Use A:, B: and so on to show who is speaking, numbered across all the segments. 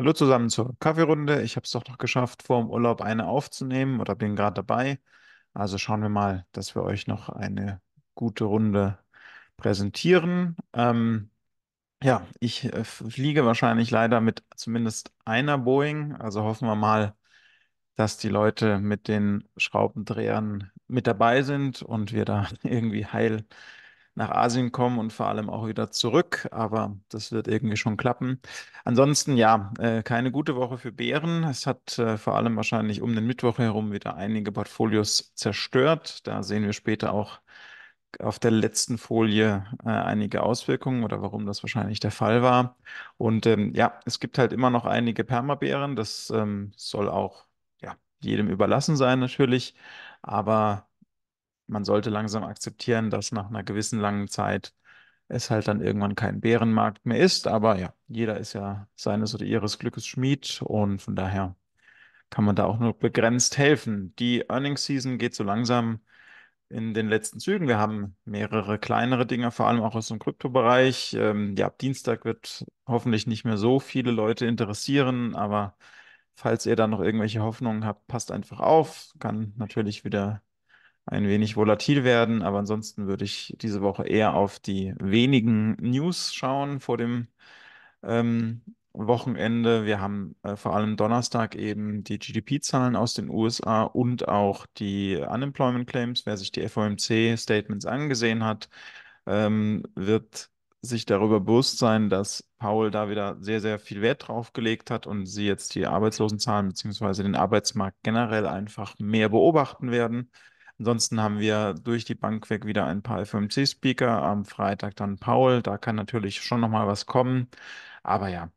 A: Hallo zusammen zur Kaffeerunde. Ich habe es doch noch geschafft, vor dem Urlaub eine aufzunehmen oder bin gerade dabei. Also schauen wir mal, dass wir euch noch eine gute Runde präsentieren. Ähm, ja, ich äh, fliege wahrscheinlich leider mit zumindest einer Boeing. Also hoffen wir mal, dass die Leute mit den Schraubendrehern mit dabei sind und wir da irgendwie heil nach Asien kommen und vor allem auch wieder zurück. Aber das wird irgendwie schon klappen. Ansonsten, ja, äh, keine gute Woche für Bären. Es hat äh, vor allem wahrscheinlich um den Mittwoch herum wieder einige Portfolios zerstört. Da sehen wir später auch auf der letzten Folie äh, einige Auswirkungen oder warum das wahrscheinlich der Fall war. Und ähm, ja, es gibt halt immer noch einige Permabären. Das ähm, soll auch ja, jedem überlassen sein natürlich. Aber man sollte langsam akzeptieren, dass nach einer gewissen langen Zeit es halt dann irgendwann kein Bärenmarkt mehr ist. Aber ja, jeder ist ja seines oder ihres Glückes Schmied und von daher kann man da auch nur begrenzt helfen. Die Earnings Season geht so langsam in den letzten Zügen. Wir haben mehrere kleinere Dinge, vor allem auch aus dem Kryptobereich. Ähm, ja, ab Dienstag wird hoffentlich nicht mehr so viele Leute interessieren, aber falls ihr da noch irgendwelche Hoffnungen habt, passt einfach auf. Kann natürlich wieder ein wenig volatil werden. Aber ansonsten würde ich diese Woche eher auf die wenigen News schauen vor dem ähm, Wochenende. Wir haben äh, vor allem Donnerstag eben die GDP-Zahlen aus den USA und auch die Unemployment Claims. Wer sich die FOMC-Statements angesehen hat, ähm, wird sich darüber bewusst sein, dass Paul da wieder sehr, sehr viel Wert drauf gelegt hat und sie jetzt die Arbeitslosenzahlen bzw. den Arbeitsmarkt generell einfach mehr beobachten werden. Ansonsten haben wir durch die Bank weg wieder ein paar fmc speaker Am Freitag dann Paul. Da kann natürlich schon nochmal was kommen. Aber ja,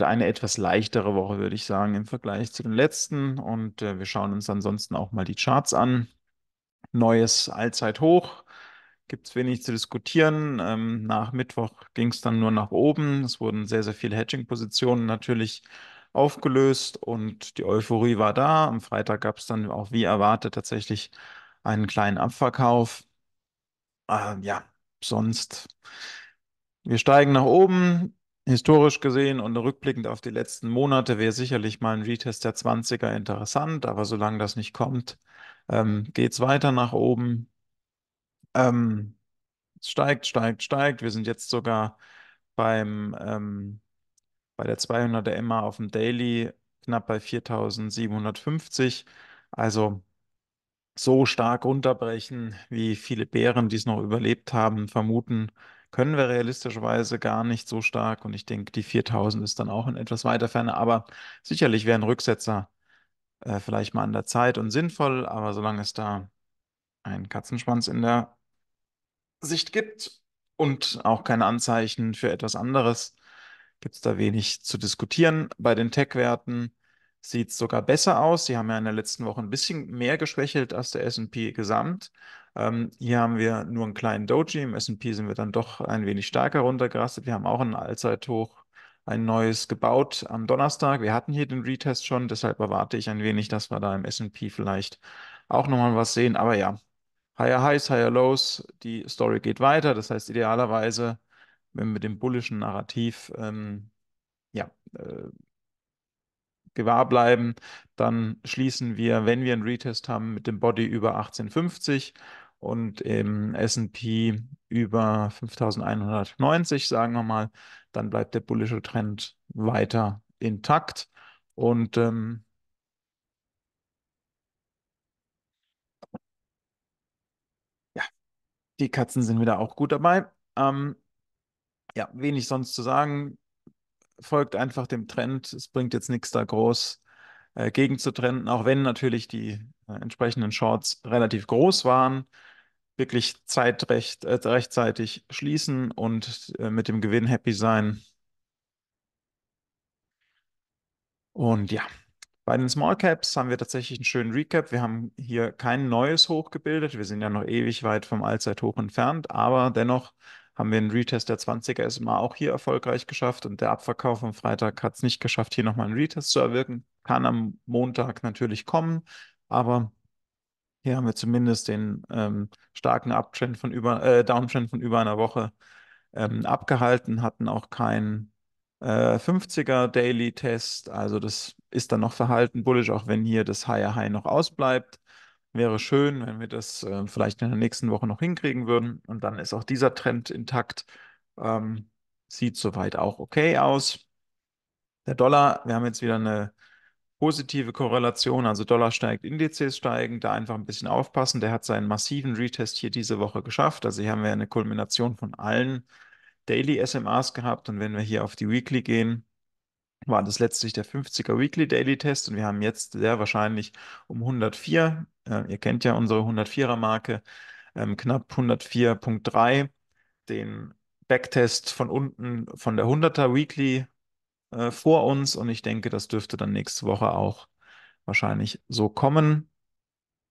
A: eine etwas leichtere Woche, würde ich sagen, im Vergleich zu den letzten. Und äh, wir schauen uns ansonsten auch mal die Charts an. Neues Allzeithoch. Gibt es wenig zu diskutieren. Ähm, nach Mittwoch ging es dann nur nach oben. Es wurden sehr, sehr viele Hedging-Positionen natürlich aufgelöst und die Euphorie war da. Am Freitag gab es dann auch wie erwartet tatsächlich einen kleinen Abverkauf. Äh, ja, sonst. Wir steigen nach oben. Historisch gesehen und rückblickend auf die letzten Monate wäre sicherlich mal ein Retest der 20er interessant, aber solange das nicht kommt, ähm, geht es weiter nach oben. Ähm, steigt, steigt, steigt. Wir sind jetzt sogar beim, ähm, bei der 200er Emma auf dem Daily knapp bei 4750. Also so stark runterbrechen, wie viele Bären, die es noch überlebt haben, vermuten, können wir realistischerweise gar nicht so stark. Und ich denke, die 4000 ist dann auch in etwas weiter Ferne. Aber sicherlich wären Rücksetzer äh, vielleicht mal an der Zeit und sinnvoll. Aber solange es da einen Katzenschwanz in der Sicht gibt und auch keine Anzeichen für etwas anderes, gibt es da wenig zu diskutieren. Bei den Tech-Werten sieht es sogar besser aus. Sie haben ja in der letzten Woche ein bisschen mehr geschwächelt als der SP gesamt. Ähm, hier haben wir nur einen kleinen Doji. Im SP sind wir dann doch ein wenig stärker runtergerastet. Wir haben auch ein Allzeithoch, ein neues gebaut am Donnerstag. Wir hatten hier den Retest schon, deshalb erwarte ich ein wenig, dass wir da im SP vielleicht auch nochmal was sehen. Aber ja, higher highs, higher lows, die Story geht weiter. Das heißt, idealerweise, wenn wir mit dem bullischen Narrativ ähm, ja, äh, gewahr bleiben, dann schließen wir, wenn wir einen Retest haben, mit dem Body über 1850 und im S&P über 5190, sagen wir mal, dann bleibt der bullische Trend weiter intakt und ähm, ja, die Katzen sind wieder auch gut dabei. Ähm, ja, wenig sonst zu sagen folgt einfach dem Trend. Es bringt jetzt nichts da groß äh, gegenzutrenden, auch wenn natürlich die äh, entsprechenden Shorts relativ groß waren. Wirklich zeitrecht, äh, rechtzeitig schließen und äh, mit dem Gewinn happy sein. Und ja, bei den Small Caps haben wir tatsächlich einen schönen Recap. Wir haben hier kein neues Hoch gebildet. Wir sind ja noch ewig weit vom Allzeithoch entfernt, aber dennoch haben wir einen Retest der 20er SMA auch hier erfolgreich geschafft und der Abverkauf am Freitag hat es nicht geschafft, hier nochmal einen Retest zu erwirken. Kann am Montag natürlich kommen, aber hier haben wir zumindest den ähm, starken Uptrend von über, äh, Downtrend von über einer Woche ähm, abgehalten, hatten auch keinen äh, 50er Daily Test. Also das ist dann noch verhalten bullish, auch wenn hier das Higher High noch ausbleibt. Wäre schön, wenn wir das äh, vielleicht in der nächsten Woche noch hinkriegen würden. Und dann ist auch dieser Trend intakt. Ähm, sieht soweit auch okay aus. Der Dollar, wir haben jetzt wieder eine positive Korrelation, also Dollar steigt, Indizes steigen, da einfach ein bisschen aufpassen. Der hat seinen massiven Retest hier diese Woche geschafft. Also hier haben wir eine Kulmination von allen Daily SMAs gehabt. Und wenn wir hier auf die Weekly gehen, war das letztlich der 50er Weekly Daily Test und wir haben jetzt sehr wahrscheinlich um 104 ihr kennt ja unsere 104er Marke, ähm, knapp 104.3, den Backtest von unten von der 100er Weekly äh, vor uns und ich denke, das dürfte dann nächste Woche auch wahrscheinlich so kommen.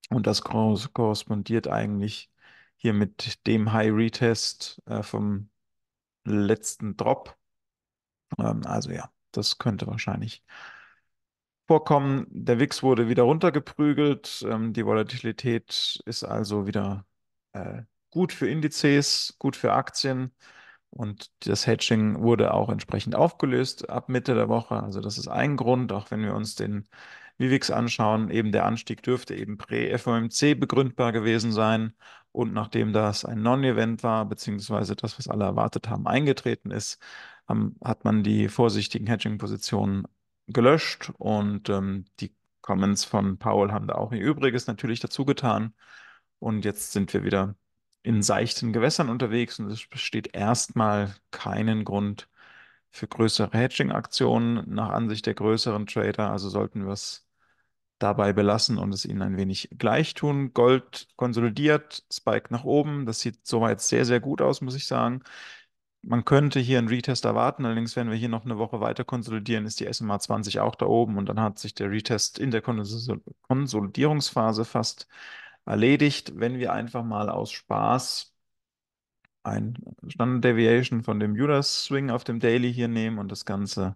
A: Und das korrespondiert eigentlich hier mit dem High Retest äh, vom letzten Drop. Ähm, also ja, das könnte wahrscheinlich vorkommen. Der Wix wurde wieder runtergeprügelt. Ähm, die Volatilität ist also wieder äh, gut für Indizes, gut für Aktien. Und das Hedging wurde auch entsprechend aufgelöst ab Mitte der Woche. Also das ist ein Grund, auch wenn wir uns den VIX anschauen, eben der Anstieg dürfte eben pre-FOMC begründbar gewesen sein. Und nachdem das ein Non-Event war, beziehungsweise das, was alle erwartet haben, eingetreten ist, haben, hat man die vorsichtigen Hedging-Positionen gelöscht und ähm, die Comments von Paul haben da auch ihr Übriges natürlich dazu getan. Und jetzt sind wir wieder in seichten Gewässern unterwegs und es besteht erstmal keinen Grund für größere Hedging-Aktionen nach Ansicht der größeren Trader. Also sollten wir es dabei belassen und es ihnen ein wenig gleich tun. Gold konsolidiert, Spike nach oben. Das sieht soweit sehr, sehr gut aus, muss ich sagen man könnte hier einen Retest erwarten, allerdings wenn wir hier noch eine Woche weiter konsolidieren, ist die SMA 20 auch da oben und dann hat sich der Retest in der Konsolidierungsphase fast erledigt, wenn wir einfach mal aus Spaß ein Standard Deviation von dem Judas Swing auf dem Daily hier nehmen und das Ganze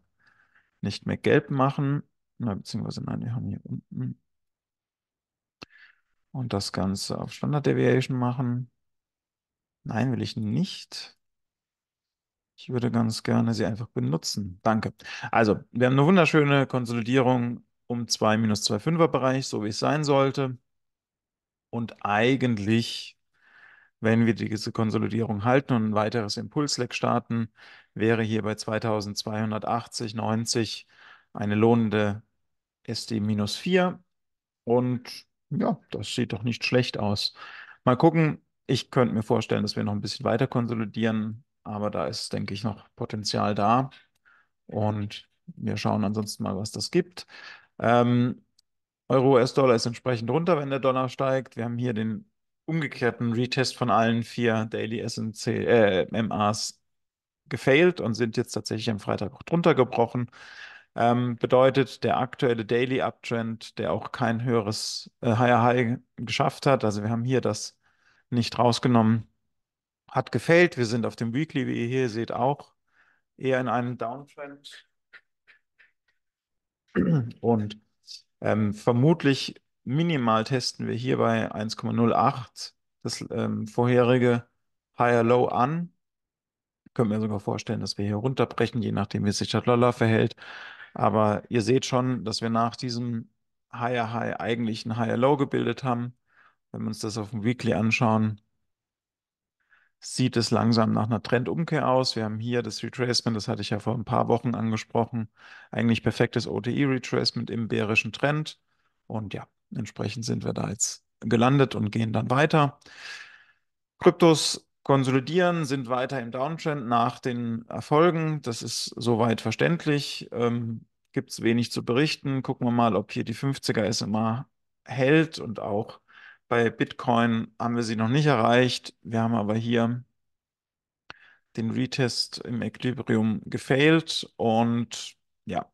A: nicht mehr gelb machen, Na, beziehungsweise nein, wir haben hier unten und das Ganze auf Standard Deviation machen. Nein, will ich nicht. Ich würde ganz gerne sie einfach benutzen. Danke. Also, wir haben eine wunderschöne Konsolidierung um 2 minus 2 Fünfer Bereich, so wie es sein sollte. Und eigentlich, wenn wir diese Konsolidierung halten und ein weiteres Impulsleck starten, wäre hier bei 2280, 90 eine lohnende SD minus 4. Und ja, das sieht doch nicht schlecht aus. Mal gucken. Ich könnte mir vorstellen, dass wir noch ein bisschen weiter konsolidieren aber da ist, denke ich, noch Potenzial da. Und wir schauen ansonsten mal, was das gibt. Ähm, Euro, US-Dollar ist entsprechend runter, wenn der Dollar steigt. Wir haben hier den umgekehrten Retest von allen vier Daily SNC, äh, MAs gefailt und sind jetzt tatsächlich am Freitag auch drunter gebrochen. Ähm, bedeutet, der aktuelle Daily Uptrend, der auch kein höheres äh, Higher High geschafft hat, also wir haben hier das nicht rausgenommen, hat gefällt. Wir sind auf dem Weekly, wie ihr hier seht, auch eher in einem Downtrend. Und ähm, vermutlich minimal testen wir hier bei 1,08 das ähm, vorherige Higher-Low an. Können wir sogar vorstellen, dass wir hier runterbrechen, je nachdem, wie sich das Dollar verhält. Aber ihr seht schon, dass wir nach diesem Higher High eigentlich ein Higher Low gebildet haben. Wenn wir uns das auf dem Weekly anschauen, sieht es langsam nach einer Trendumkehr aus. Wir haben hier das Retracement, das hatte ich ja vor ein paar Wochen angesprochen. Eigentlich perfektes oti retracement im bärischen Trend. Und ja, entsprechend sind wir da jetzt gelandet und gehen dann weiter. Kryptos konsolidieren, sind weiter im Downtrend nach den Erfolgen. Das ist soweit verständlich. Ähm, Gibt es wenig zu berichten. Gucken wir mal, ob hier die 50er SMA hält und auch bei Bitcoin haben wir sie noch nicht erreicht. Wir haben aber hier den Retest im Equilibrium gefailt und ja,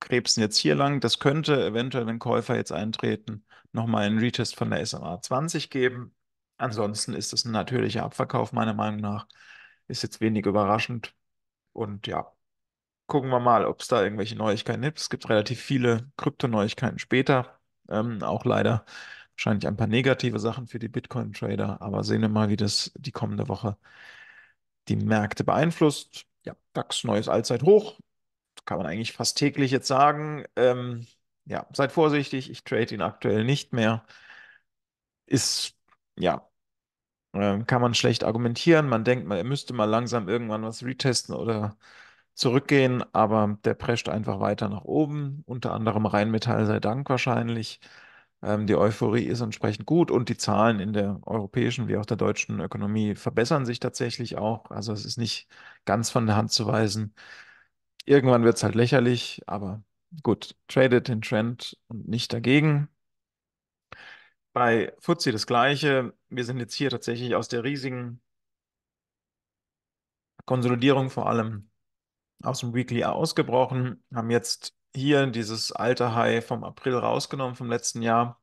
A: krebsen jetzt hier lang. Das könnte eventuell, wenn Käufer jetzt eintreten, nochmal einen Retest von der SMA 20 geben. Ansonsten ist es ein natürlicher Abverkauf, meiner Meinung nach. Ist jetzt wenig überraschend. Und ja, gucken wir mal, ob es da irgendwelche Neuigkeiten gibt. Es gibt relativ viele Kryptoneuigkeiten später, ähm, auch leider wahrscheinlich ein paar negative Sachen für die Bitcoin-Trader, aber sehen wir mal, wie das die kommende Woche die Märkte beeinflusst. Ja, DAX neues Allzeithoch, kann man eigentlich fast täglich jetzt sagen. Ähm, ja, seid vorsichtig, ich trade ihn aktuell nicht mehr. Ist, ja, äh, kann man schlecht argumentieren. Man denkt, man müsste mal langsam irgendwann was retesten oder zurückgehen, aber der prescht einfach weiter nach oben. Unter anderem Rheinmetall sei Dank wahrscheinlich. Ähm, die Euphorie ist entsprechend gut und die Zahlen in der europäischen wie auch der deutschen Ökonomie verbessern sich tatsächlich auch. Also es ist nicht ganz von der Hand zu weisen. Irgendwann wird es halt lächerlich, aber gut, tradet den Trend und nicht dagegen. Bei Fuzzi das Gleiche. Wir sind jetzt hier tatsächlich aus der riesigen Konsolidierung vor allem aus dem Weekly ausgebrochen, haben jetzt hier dieses alte High vom April rausgenommen, vom letzten Jahr.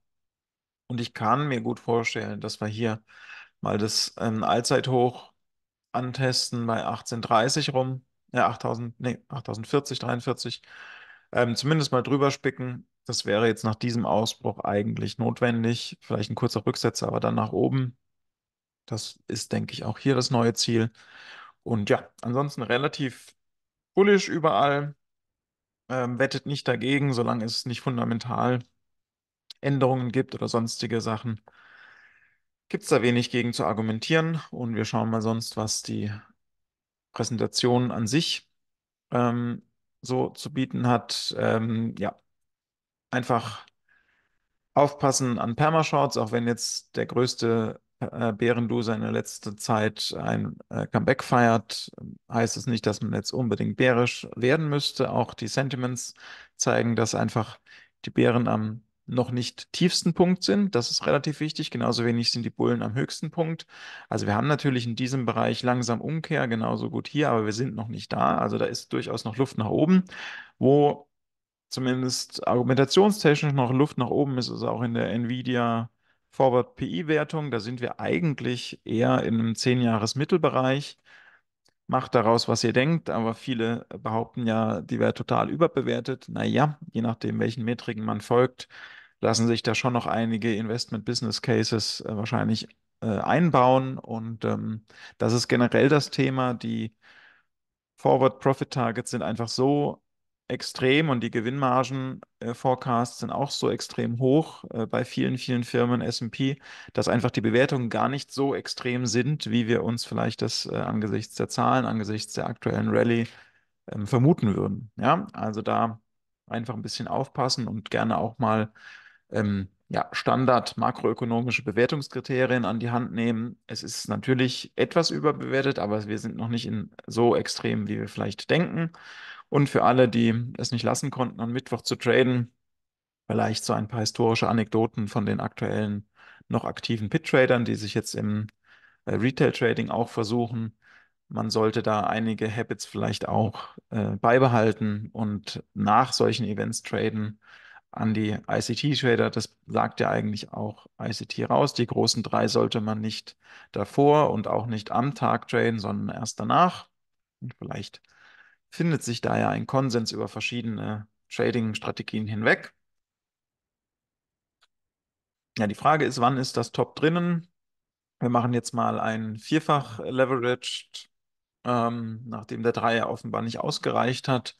A: Und ich kann mir gut vorstellen, dass wir hier mal das ähm, Allzeithoch antesten bei 1830 rum, äh, 8000, nee, 8040, 43. Ähm, zumindest mal drüber spicken. Das wäre jetzt nach diesem Ausbruch eigentlich notwendig. Vielleicht ein kurzer Rücksetzer, aber dann nach oben. Das ist, denke ich, auch hier das neue Ziel. Und ja, ansonsten relativ bullisch überall ähm, wettet nicht dagegen, solange es nicht fundamental Änderungen gibt oder sonstige Sachen. Gibt es da wenig gegen zu argumentieren und wir schauen mal sonst, was die Präsentation an sich ähm, so zu bieten hat. Ähm, ja, einfach aufpassen an Permashorts, auch wenn jetzt der größte äh, äh, Bärenloser in der letzten Zeit ein äh, Comeback feiert, heißt es nicht, dass man jetzt unbedingt bärisch werden müsste. Auch die Sentiments zeigen, dass einfach die Bären am noch nicht tiefsten Punkt sind. Das ist relativ wichtig. Genauso wenig sind die Bullen am höchsten Punkt. Also wir haben natürlich in diesem Bereich langsam Umkehr, genauso gut hier, aber wir sind noch nicht da. Also da ist durchaus noch Luft nach oben, wo zumindest argumentationstechnisch noch Luft nach oben ist, ist auch in der Nvidia Forward PI-Wertung, da sind wir eigentlich eher in einem 10-Jahres-Mittelbereich. Macht daraus, was ihr denkt, aber viele behaupten ja, die wäre total überbewertet. Naja, je nachdem, welchen Metriken man folgt, lassen sich da schon noch einige Investment-Business-Cases äh, wahrscheinlich äh, einbauen. Und ähm, das ist generell das Thema. Die Forward-Profit-Targets sind einfach so extrem und die Gewinnmargen-Forecasts äh, sind auch so extrem hoch äh, bei vielen, vielen Firmen SP, dass einfach die Bewertungen gar nicht so extrem sind, wie wir uns vielleicht das äh, angesichts der Zahlen, angesichts der aktuellen Rallye ähm, vermuten würden. Ja, also da einfach ein bisschen aufpassen und gerne auch mal ähm, ja, Standard makroökonomische Bewertungskriterien an die Hand nehmen. Es ist natürlich etwas überbewertet, aber wir sind noch nicht in so extrem, wie wir vielleicht denken. Und für alle, die es nicht lassen konnten, am Mittwoch zu traden, vielleicht so ein paar historische Anekdoten von den aktuellen noch aktiven Pit-Tradern, die sich jetzt im äh, Retail-Trading auch versuchen. Man sollte da einige Habits vielleicht auch äh, beibehalten und nach solchen Events traden. An die ICT-Trader, das sagt ja eigentlich auch ICT raus. Die großen drei sollte man nicht davor und auch nicht am Tag traden, sondern erst danach. Und vielleicht findet sich da ja ein Konsens über verschiedene Trading-Strategien hinweg. Ja, die Frage ist, wann ist das Top drinnen? Wir machen jetzt mal ein vierfach leveraged, ähm, nachdem der Dreier offenbar nicht ausgereicht hat.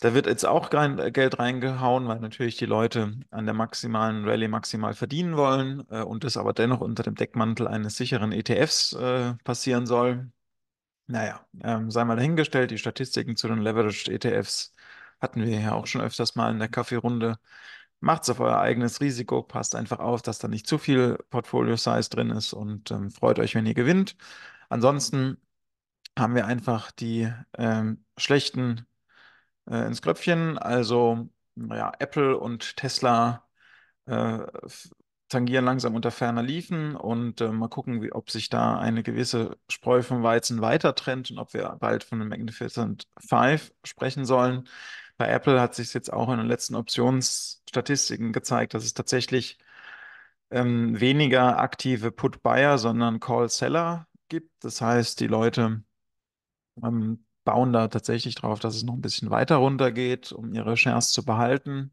A: Da wird jetzt auch kein Geld reingehauen, weil natürlich die Leute an der maximalen Rallye maximal verdienen wollen äh, und es aber dennoch unter dem Deckmantel eines sicheren ETFs äh, passieren soll. Naja, ähm, sei mal dahingestellt, die Statistiken zu den Leveraged ETFs hatten wir ja auch schon öfters mal in der Kaffeerunde. es auf euer eigenes Risiko, passt einfach auf, dass da nicht zu viel Portfolio-Size drin ist und ähm, freut euch, wenn ihr gewinnt. Ansonsten haben wir einfach die ähm, schlechten äh, ins Kröpfchen, also ja, Apple und Tesla äh, tangieren langsam unter ferner Liefen und äh, mal gucken, wie, ob sich da eine gewisse Spreu vom Weizen weiter trennt und ob wir bald von einem Magnificent Five sprechen sollen. Bei Apple hat sich jetzt auch in den letzten Optionsstatistiken gezeigt, dass es tatsächlich ähm, weniger aktive Put-Buyer, sondern Call-Seller gibt. Das heißt, die Leute ähm, bauen da tatsächlich drauf, dass es noch ein bisschen weiter runtergeht, um ihre Shares zu behalten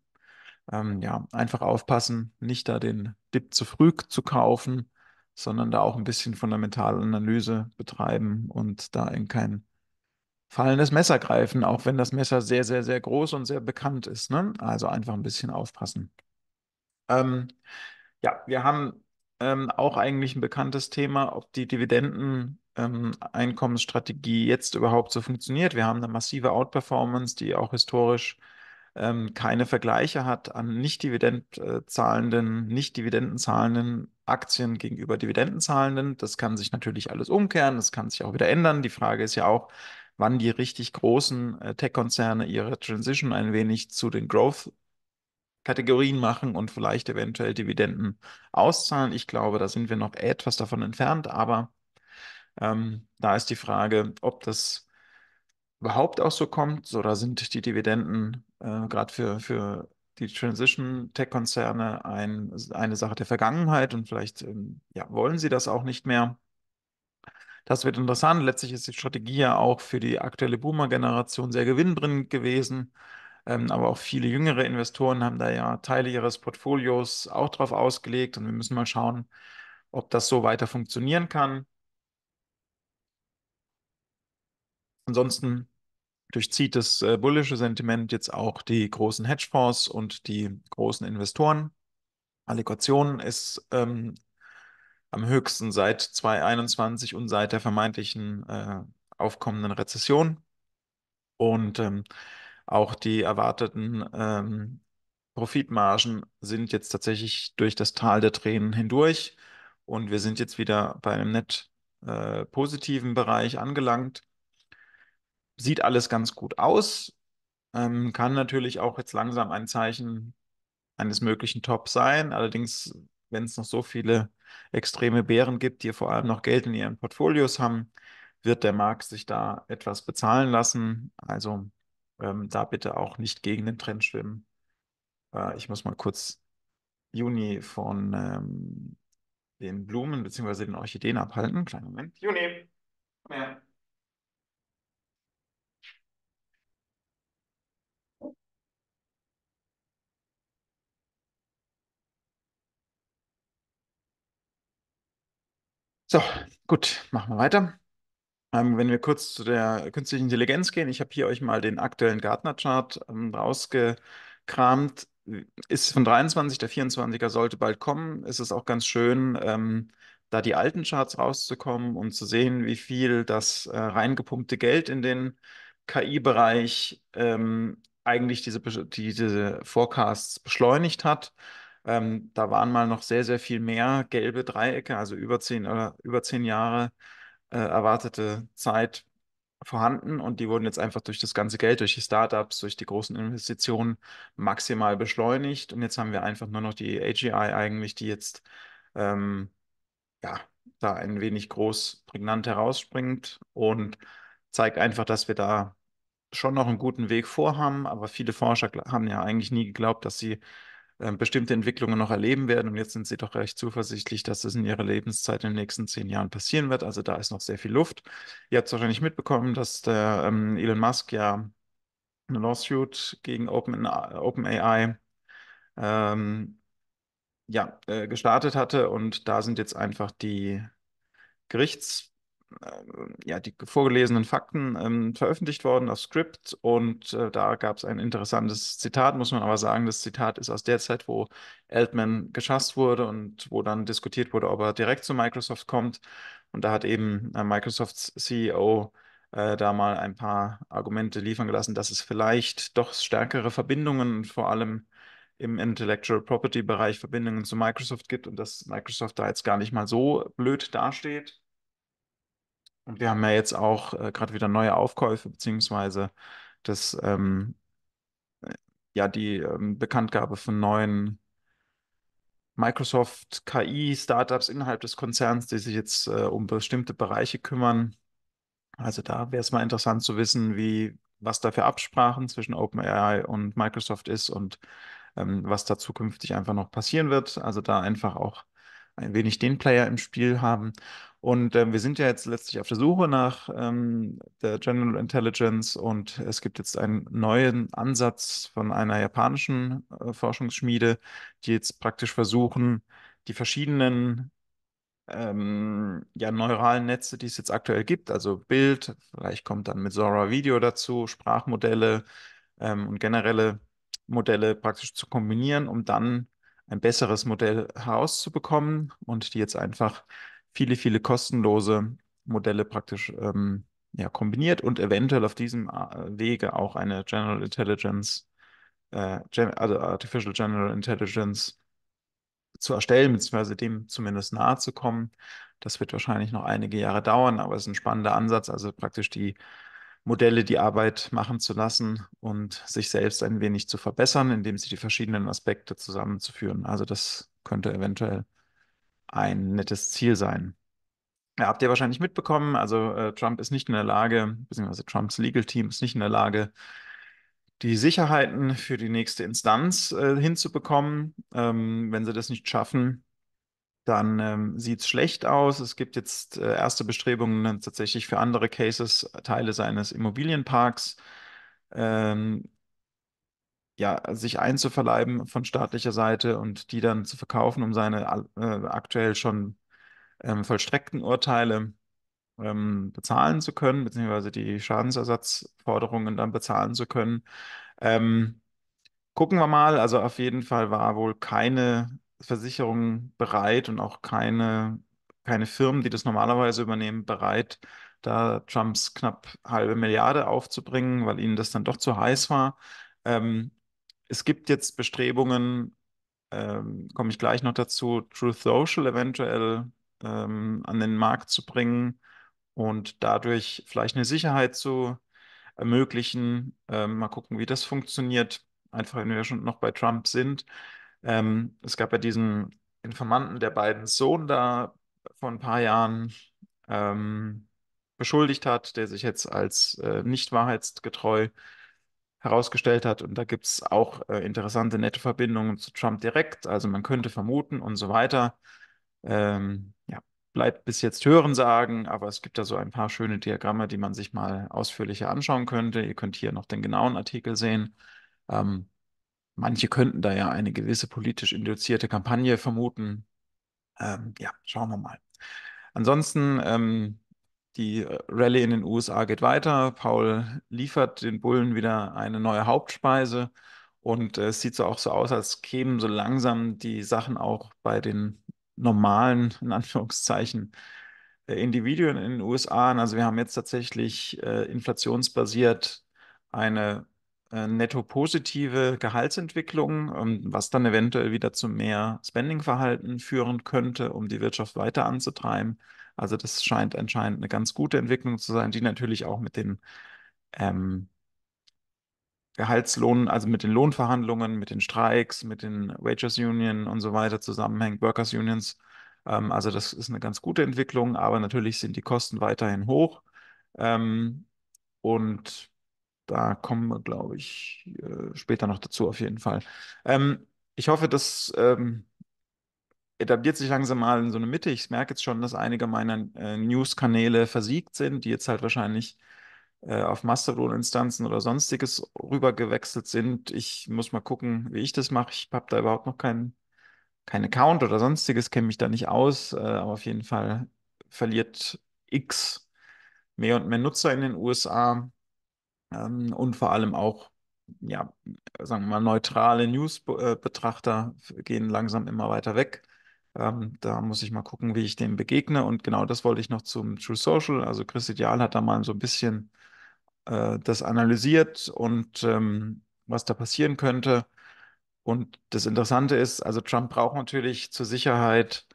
A: ähm, ja, einfach aufpassen, nicht da den Dip zu früh zu kaufen, sondern da auch ein bisschen fundamentale Analyse betreiben und da in kein fallendes Messer greifen, auch wenn das Messer sehr, sehr, sehr groß und sehr bekannt ist. Ne? Also einfach ein bisschen aufpassen. Ähm, ja, wir haben ähm, auch eigentlich ein bekanntes Thema, ob die Dividenden-Einkommensstrategie ähm, jetzt überhaupt so funktioniert. Wir haben eine massive Outperformance, die auch historisch ähm, keine Vergleiche hat an nicht dividendzahlenden, äh, nicht dividendenzahlenden Aktien gegenüber dividendenzahlenden. Das kann sich natürlich alles umkehren, das kann sich auch wieder ändern. Die Frage ist ja auch, wann die richtig großen äh, Tech-Konzerne ihre Transition ein wenig zu den Growth Kategorien machen und vielleicht eventuell Dividenden auszahlen. Ich glaube, da sind wir noch etwas davon entfernt, aber ähm, da ist die Frage, ob das überhaupt auch so kommt oder sind die Dividenden äh, gerade für, für die Transition-Tech-Konzerne ein, eine Sache der Vergangenheit und vielleicht ähm, ja, wollen sie das auch nicht mehr. Das wird interessant. Letztlich ist die Strategie ja auch für die aktuelle Boomer-Generation sehr gewinnbringend gewesen. Ähm, aber auch viele jüngere Investoren haben da ja Teile ihres Portfolios auch drauf ausgelegt und wir müssen mal schauen, ob das so weiter funktionieren kann. Ansonsten durchzieht das äh, bullische Sentiment jetzt auch die großen Hedgefonds und die großen Investoren. Allokation ist ähm, am höchsten seit 2021 und seit der vermeintlichen äh, aufkommenden Rezession. Und ähm, auch die erwarteten ähm, Profitmargen sind jetzt tatsächlich durch das Tal der Tränen hindurch. Und wir sind jetzt wieder bei einem net äh, positiven Bereich angelangt sieht alles ganz gut aus. Ähm, kann natürlich auch jetzt langsam ein Zeichen eines möglichen Tops sein. Allerdings, wenn es noch so viele extreme Bären gibt, die vor allem noch Geld in ihren Portfolios haben, wird der Markt sich da etwas bezahlen lassen. Also ähm, da bitte auch nicht gegen den Trend schwimmen. Äh, ich muss mal kurz Juni von ähm, den Blumen bzw. den Orchideen abhalten. Kleinen Moment. Juni, komm her. So, gut, machen wir weiter. Ähm, wenn wir kurz zu der künstlichen Intelligenz gehen, ich habe hier euch mal den aktuellen Gartner-Chart ähm, rausgekramt. Ist von 23, der 24er sollte bald kommen. Es ist auch ganz schön, ähm, da die alten Charts rauszukommen und zu sehen, wie viel das äh, reingepumpte Geld in den KI-Bereich ähm, eigentlich diese, diese Forecasts beschleunigt hat. Ähm, da waren mal noch sehr, sehr viel mehr gelbe Dreiecke, also über zehn oder äh, über zehn Jahre äh, erwartete Zeit vorhanden und die wurden jetzt einfach durch das ganze Geld, durch die Startups, durch die großen Investitionen maximal beschleunigt und jetzt haben wir einfach nur noch die AGI eigentlich, die jetzt ähm, ja da ein wenig groß prägnant herausspringt und zeigt einfach, dass wir da schon noch einen guten Weg vorhaben, aber viele Forscher haben ja eigentlich nie geglaubt, dass sie ähm, bestimmte Entwicklungen noch erleben werden. Und jetzt sind sie doch recht zuversichtlich, dass das in ihrer Lebenszeit in den nächsten zehn Jahren passieren wird. Also da ist noch sehr viel Luft. Ihr habt es wahrscheinlich mitbekommen, dass der ähm, Elon Musk ja eine Lawsuit gegen äh, OpenAI Open ähm, ja, äh, gestartet hatte. Und da sind jetzt einfach die Gerichts äh, ja, die vorgelesenen Fakten ähm, veröffentlicht worden auf Script und äh, da gab es ein interessantes Zitat, muss man aber sagen, das Zitat ist aus der Zeit, wo Altman geschasst wurde und wo dann diskutiert wurde, ob er direkt zu Microsoft kommt. Und da hat eben äh, Microsofts CEO äh, da mal ein paar Argumente liefern gelassen, dass es vielleicht doch stärkere Verbindungen, vor allem im Intellectual Property Bereich Verbindungen zu Microsoft gibt und dass Microsoft da jetzt gar nicht mal so blöd dasteht. Und wir haben ja jetzt auch äh, gerade wieder neue Aufkäufe, beziehungsweise das, ähm, äh, ja, die ähm, Bekanntgabe von neuen Microsoft KI-Startups innerhalb des Konzerns, die sich jetzt äh, um bestimmte Bereiche kümmern. Also da wäre es mal interessant zu wissen, wie, was da für Absprachen zwischen OpenAI und Microsoft ist und ähm, was da zukünftig einfach noch passieren wird. Also da einfach auch ein wenig den Player im Spiel haben. Und ähm, wir sind ja jetzt letztlich auf der Suche nach ähm, der General Intelligence und es gibt jetzt einen neuen Ansatz von einer japanischen äh, Forschungsschmiede, die jetzt praktisch versuchen, die verschiedenen ähm, ja, neuralen Netze, die es jetzt aktuell gibt, also Bild, vielleicht kommt dann mit Zora Video dazu, Sprachmodelle ähm, und generelle Modelle praktisch zu kombinieren, um dann ein besseres Modell herauszubekommen und die jetzt einfach viele, viele kostenlose Modelle praktisch ähm, ja, kombiniert und eventuell auf diesem äh, Wege auch eine General Intelligence, äh, also Artificial General Intelligence zu erstellen, beziehungsweise dem zumindest nahe zu kommen. Das wird wahrscheinlich noch einige Jahre dauern, aber es ist ein spannender Ansatz, also praktisch die Modelle die Arbeit machen zu lassen und sich selbst ein wenig zu verbessern, indem sie die verschiedenen Aspekte zusammenzuführen. Also das könnte eventuell ein nettes Ziel sein. Ja, habt ihr wahrscheinlich mitbekommen, also äh, Trump ist nicht in der Lage, beziehungsweise Trumps Legal Team ist nicht in der Lage, die Sicherheiten für die nächste Instanz äh, hinzubekommen. Ähm, wenn sie das nicht schaffen, dann ähm, sieht es schlecht aus. Es gibt jetzt äh, erste Bestrebungen ne, tatsächlich für andere Cases, Teile seines Immobilienparks ähm, ja, sich einzuverleiben von staatlicher Seite und die dann zu verkaufen, um seine äh, aktuell schon ähm, vollstreckten Urteile ähm, bezahlen zu können, beziehungsweise die Schadensersatzforderungen dann bezahlen zu können. Ähm, gucken wir mal. Also auf jeden Fall war wohl keine Versicherung bereit und auch keine, keine Firmen, die das normalerweise übernehmen, bereit, da Trumps knapp halbe Milliarde aufzubringen, weil ihnen das dann doch zu heiß war. Ähm, es gibt jetzt Bestrebungen, ähm, komme ich gleich noch dazu, Truth Social eventuell ähm, an den Markt zu bringen und dadurch vielleicht eine Sicherheit zu ermöglichen. Ähm, mal gucken, wie das funktioniert. Einfach, wenn wir schon noch bei Trump sind. Ähm, es gab ja diesen Informanten, der beiden Sohn da vor ein paar Jahren ähm, beschuldigt hat, der sich jetzt als äh, nicht wahrheitsgetreu äh, herausgestellt hat. Und da gibt es auch äh, interessante, nette Verbindungen zu Trump direkt. Also man könnte vermuten und so weiter. Ähm, ja, bleibt bis jetzt hören sagen, aber es gibt da so ein paar schöne Diagramme, die man sich mal ausführlicher anschauen könnte. Ihr könnt hier noch den genauen Artikel sehen. Ähm, manche könnten da ja eine gewisse politisch induzierte Kampagne vermuten. Ähm, ja, schauen wir mal. Ansonsten ähm, die äh, Rallye in den USA geht weiter. Paul liefert den Bullen wieder eine neue Hauptspeise. Und äh, es sieht so auch so aus, als kämen so langsam die Sachen auch bei den normalen, in Anführungszeichen, äh, Individuen in den USA. Also wir haben jetzt tatsächlich äh, inflationsbasiert eine netto positive Gehaltsentwicklung, ähm, was dann eventuell wieder zu mehr Spendingverhalten führen könnte, um die Wirtschaft weiter anzutreiben. Also das scheint anscheinend eine ganz gute Entwicklung zu sein, die natürlich auch mit den ähm, Gehaltslohn, also mit den Lohnverhandlungen, mit den Streiks, mit den Wagers Union und so weiter zusammenhängt, Workers Unions. Ähm, also das ist eine ganz gute Entwicklung, aber natürlich sind die Kosten weiterhin hoch. Ähm, und da kommen wir, glaube ich, äh, später noch dazu auf jeden Fall. Ähm, ich hoffe, dass ähm, etabliert sich langsam mal in so eine Mitte. Ich merke jetzt schon, dass einige meiner äh, News-Kanäle versiegt sind, die jetzt halt wahrscheinlich äh, auf Mastodon-Instanzen oder sonstiges rübergewechselt sind. Ich muss mal gucken, wie ich das mache. Ich habe da überhaupt noch keinen kein Account oder sonstiges, kenne mich da nicht aus, äh, aber auf jeden Fall verliert X mehr und mehr Nutzer in den USA ähm, und vor allem auch, ja, sagen wir mal, neutrale News-Betrachter äh, gehen langsam immer weiter weg. Ähm, da muss ich mal gucken, wie ich dem begegne. Und genau das wollte ich noch zum True Social. Also Chris Ideal hat da mal so ein bisschen äh, das analysiert und ähm, was da passieren könnte. Und das Interessante ist, also Trump braucht natürlich zur Sicherheit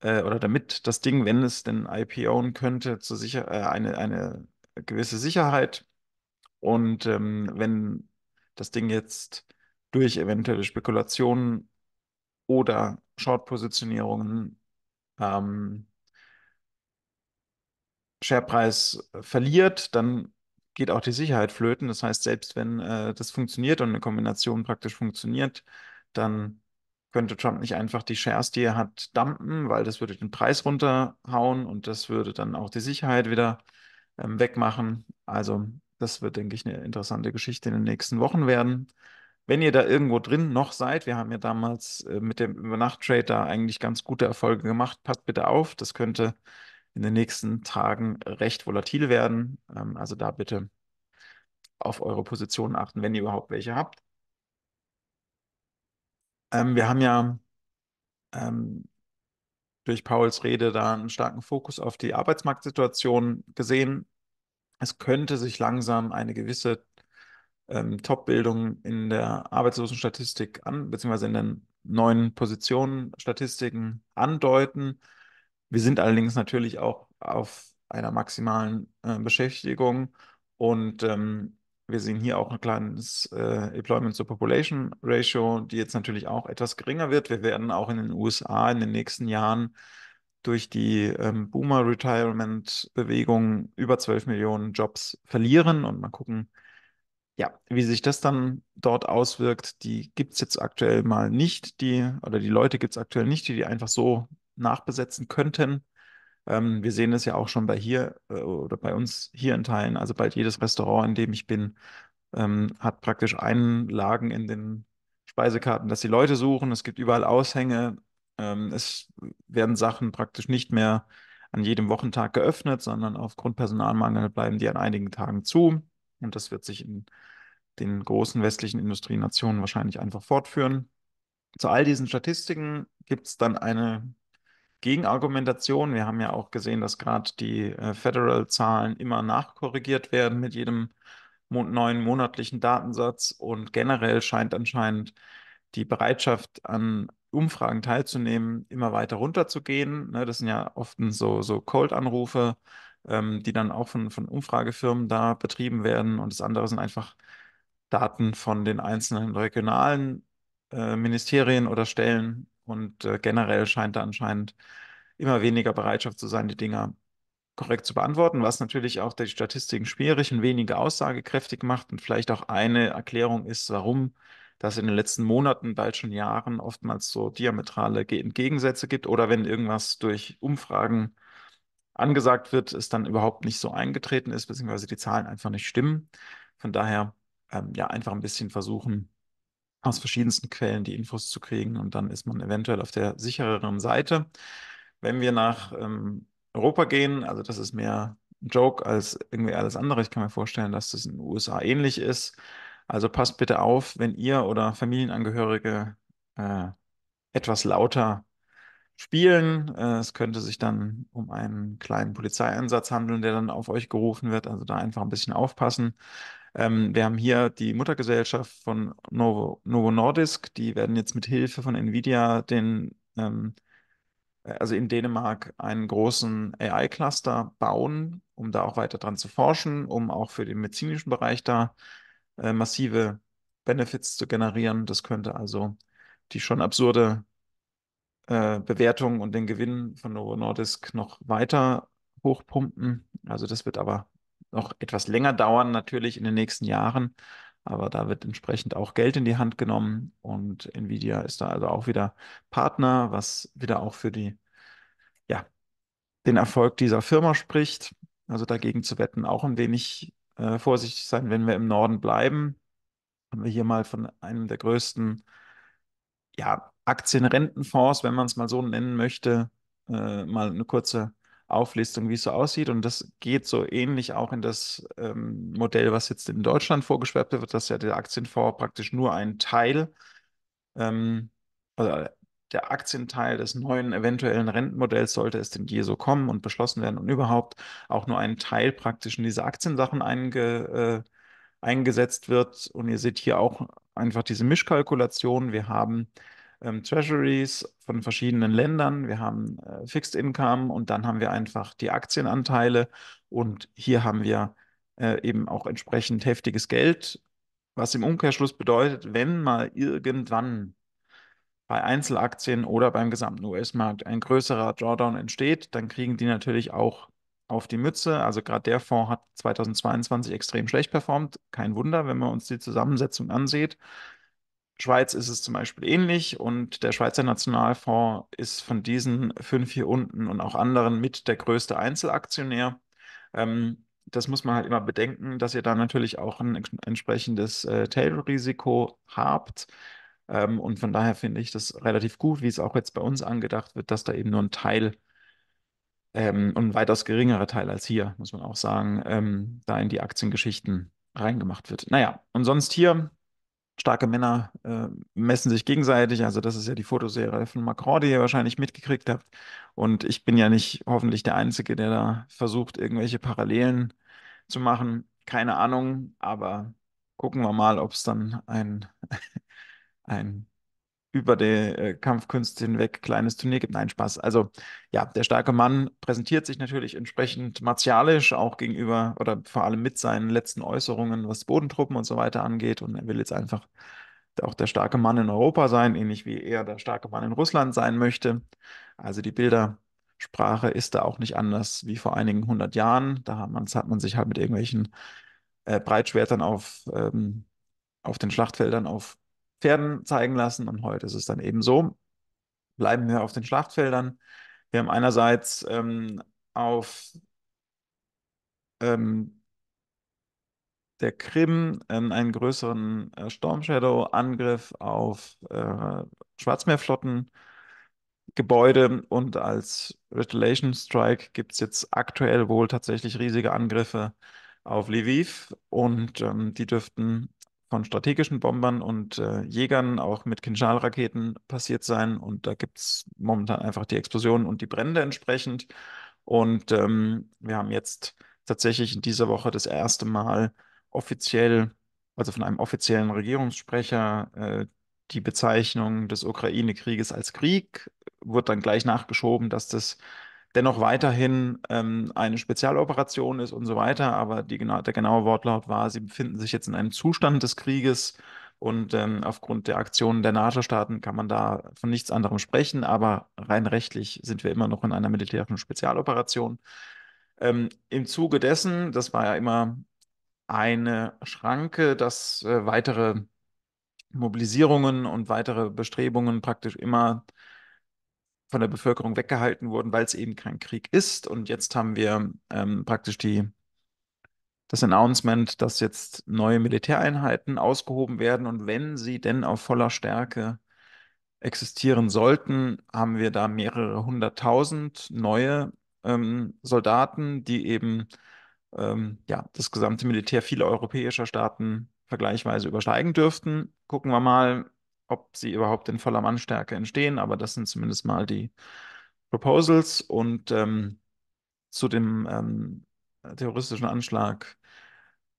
A: äh, oder damit das Ding, wenn es denn IPOen könnte, zur Sicher äh, eine, eine gewisse Sicherheit. Und ähm, wenn das Ding jetzt durch eventuelle Spekulationen oder Short-Positionierungen, ähm, Sharepreis verliert, dann geht auch die Sicherheit flöten. Das heißt, selbst wenn äh, das funktioniert und eine Kombination praktisch funktioniert, dann könnte Trump nicht einfach die Shares, die er hat, dumpen, weil das würde den Preis runterhauen und das würde dann auch die Sicherheit wieder ähm, wegmachen. Also das wird, denke ich, eine interessante Geschichte in den nächsten Wochen werden wenn ihr da irgendwo drin noch seid, wir haben ja damals äh, mit dem Übernacht-Trade da eigentlich ganz gute Erfolge gemacht, passt bitte auf, das könnte in den nächsten Tagen recht volatil werden. Ähm, also da bitte auf eure Positionen achten, wenn ihr überhaupt welche habt. Ähm, wir haben ja ähm, durch Pauls Rede da einen starken Fokus auf die Arbeitsmarktsituation gesehen. Es könnte sich langsam eine gewisse ähm, Top-Bildung in der Arbeitslosenstatistik an, beziehungsweise in den neuen Positionen Statistiken andeuten. Wir sind allerdings natürlich auch auf einer maximalen äh, Beschäftigung und ähm, wir sehen hier auch ein kleines äh, Employment to Population Ratio, die jetzt natürlich auch etwas geringer wird. Wir werden auch in den USA in den nächsten Jahren durch die ähm, Boomer Retirement Bewegung über 12 Millionen Jobs verlieren und mal gucken, ja, wie sich das dann dort auswirkt, die gibt es jetzt aktuell mal nicht, die oder die Leute gibt es aktuell nicht, die die einfach so nachbesetzen könnten. Ähm, wir sehen es ja auch schon bei hier äh, oder bei uns hier in Teilen. Also bald jedes Restaurant, in dem ich bin, ähm, hat praktisch Einlagen in den Speisekarten, dass die Leute suchen. Es gibt überall Aushänge. Ähm, es werden Sachen praktisch nicht mehr an jedem Wochentag geöffnet, sondern aufgrund Personalmangel bleiben die an einigen Tagen zu. Und das wird sich in den großen westlichen Industrienationen wahrscheinlich einfach fortführen. Zu all diesen Statistiken gibt es dann eine Gegenargumentation. Wir haben ja auch gesehen, dass gerade die äh, Federal-Zahlen immer nachkorrigiert werden mit jedem mon neuen monatlichen Datensatz. Und generell scheint anscheinend die Bereitschaft an Umfragen teilzunehmen immer weiter runterzugehen. Ne, das sind ja oft so, so Cold-Anrufe ähm, die dann auch von, von Umfragefirmen da betrieben werden. Und das andere sind einfach Daten von den einzelnen regionalen äh, Ministerien oder Stellen. Und äh, generell scheint da anscheinend immer weniger Bereitschaft zu sein, die Dinger korrekt zu beantworten, was natürlich auch die Statistiken schwierig und weniger aussagekräftig macht und vielleicht auch eine Erklärung ist, warum das in den letzten Monaten, bald schon Jahren oftmals so diametrale Gegensätze gibt oder wenn irgendwas durch Umfragen angesagt wird, es dann überhaupt nicht so eingetreten ist, beziehungsweise die Zahlen einfach nicht stimmen. Von daher ähm, ja einfach ein bisschen versuchen, aus verschiedensten Quellen die Infos zu kriegen und dann ist man eventuell auf der sichereren Seite. Wenn wir nach ähm, Europa gehen, also das ist mehr ein Joke als irgendwie alles andere, ich kann mir vorstellen, dass das in den USA ähnlich ist. Also passt bitte auf, wenn ihr oder Familienangehörige äh, etwas lauter spielen. Äh, es könnte sich dann um einen kleinen Polizeieinsatz handeln, der dann auf euch gerufen wird. Also da einfach ein bisschen aufpassen. Ähm, wir haben hier die Muttergesellschaft von Novo, Novo Nordisk. Die werden jetzt mit Hilfe von Nvidia den, ähm, äh, also in Dänemark, einen großen AI-Cluster bauen, um da auch weiter dran zu forschen, um auch für den medizinischen Bereich da äh, massive Benefits zu generieren. Das könnte also die schon absurde äh, Bewertung und den Gewinn von Novo Nordisk noch weiter hochpumpen. Also das wird aber noch etwas länger dauern, natürlich in den nächsten Jahren. Aber da wird entsprechend auch Geld in die Hand genommen und Nvidia ist da also auch wieder Partner, was wieder auch für die, ja, den Erfolg dieser Firma spricht. Also dagegen zu wetten, auch ein wenig äh, vorsichtig sein, wenn wir im Norden bleiben. Haben wir hier mal von einem der größten, ja, Aktienrentenfonds, wenn man es mal so nennen möchte, äh, mal eine kurze Auflistung, wie es so aussieht. Und das geht so ähnlich auch in das ähm, Modell, was jetzt in Deutschland vorgeschwebt wird, dass ja der Aktienfonds praktisch nur ein Teil, ähm, also der Aktienteil des neuen eventuellen Rentenmodells, sollte es denn je so kommen und beschlossen werden und überhaupt auch nur ein Teil praktisch in diese Aktiensachen einge, äh, eingesetzt wird. Und ihr seht hier auch einfach diese Mischkalkulation. Wir haben ähm, Treasuries von verschiedenen Ländern, wir haben äh, Fixed Income und dann haben wir einfach die Aktienanteile und hier haben wir äh, eben auch entsprechend heftiges Geld, was im Umkehrschluss bedeutet, wenn mal irgendwann bei Einzelaktien oder beim gesamten US-Markt ein größerer Drawdown entsteht, dann kriegen die natürlich auch auf die Mütze. Also gerade der Fonds hat 2022 extrem schlecht performt. Kein Wunder, wenn man uns die Zusammensetzung ansieht. Schweiz ist es zum Beispiel ähnlich und der Schweizer Nationalfonds ist von diesen fünf hier unten und auch anderen mit der größte Einzelaktionär. Ähm, das muss man halt immer bedenken, dass ihr da natürlich auch ein entsprechendes äh, Tail-Risiko habt. Ähm, und von daher finde ich das relativ gut, wie es auch jetzt bei uns angedacht wird, dass da eben nur ein Teil ähm, und ein weitaus geringerer Teil als hier, muss man auch sagen, ähm, da in die Aktiengeschichten reingemacht wird. Naja, und sonst hier starke Männer äh, messen sich gegenseitig. Also das ist ja die Fotoserie von Macron, die ihr wahrscheinlich mitgekriegt habt. Und ich bin ja nicht hoffentlich der Einzige, der da versucht, irgendwelche Parallelen zu machen. Keine Ahnung, aber gucken wir mal, ob es dann ein, ein über die äh, Kampfkünste hinweg kleines Turnier gibt. Nein, Spaß. Also ja, der starke Mann präsentiert sich natürlich entsprechend martialisch, auch gegenüber oder vor allem mit seinen letzten Äußerungen, was Bodentruppen und so weiter angeht. Und er will jetzt einfach auch der starke Mann in Europa sein, ähnlich wie er der starke Mann in Russland sein möchte. Also die Bildersprache ist da auch nicht anders wie vor einigen hundert Jahren. Da hat man, hat man sich halt mit irgendwelchen äh, Breitschwertern auf, ähm, auf den Schlachtfeldern auf Pferden zeigen lassen. Und heute ist es dann eben so. Bleiben wir auf den Schlachtfeldern. Wir haben einerseits ähm, auf ähm, der Krim ähm, einen größeren äh, Storm angriff auf äh, Schwarzmeerflotten. Gebäude und als Retaliation Strike gibt es jetzt aktuell wohl tatsächlich riesige Angriffe auf Lviv und ähm, die dürften von strategischen Bombern und äh, Jägern, auch mit Kinjal-Raketen passiert sein. Und da gibt es momentan einfach die Explosionen und die Brände entsprechend. Und ähm, wir haben jetzt tatsächlich in dieser Woche das erste Mal offiziell, also von einem offiziellen Regierungssprecher, äh, die Bezeichnung des Ukraine-Krieges als Krieg. Wurde dann gleich nachgeschoben, dass das dennoch weiterhin ähm, eine Spezialoperation ist und so weiter. Aber die, der genaue Wortlaut war, sie befinden sich jetzt in einem Zustand des Krieges und ähm, aufgrund der Aktionen der NATO-Staaten kann man da von nichts anderem sprechen. Aber rein rechtlich sind wir immer noch in einer militärischen Spezialoperation. Ähm, Im Zuge dessen, das war ja immer eine Schranke, dass äh, weitere Mobilisierungen und weitere Bestrebungen praktisch immer von der Bevölkerung weggehalten wurden, weil es eben kein Krieg ist. Und jetzt haben wir ähm, praktisch die, das Announcement, dass jetzt neue Militäreinheiten ausgehoben werden. Und wenn sie denn auf voller Stärke existieren sollten, haben wir da mehrere hunderttausend neue ähm, Soldaten, die eben ähm, ja, das gesamte Militär vieler europäischer Staaten vergleichsweise übersteigen dürften. Gucken wir mal, ob sie überhaupt in voller Mannstärke entstehen, aber das sind zumindest mal die Proposals und ähm, zu dem ähm, terroristischen Anschlag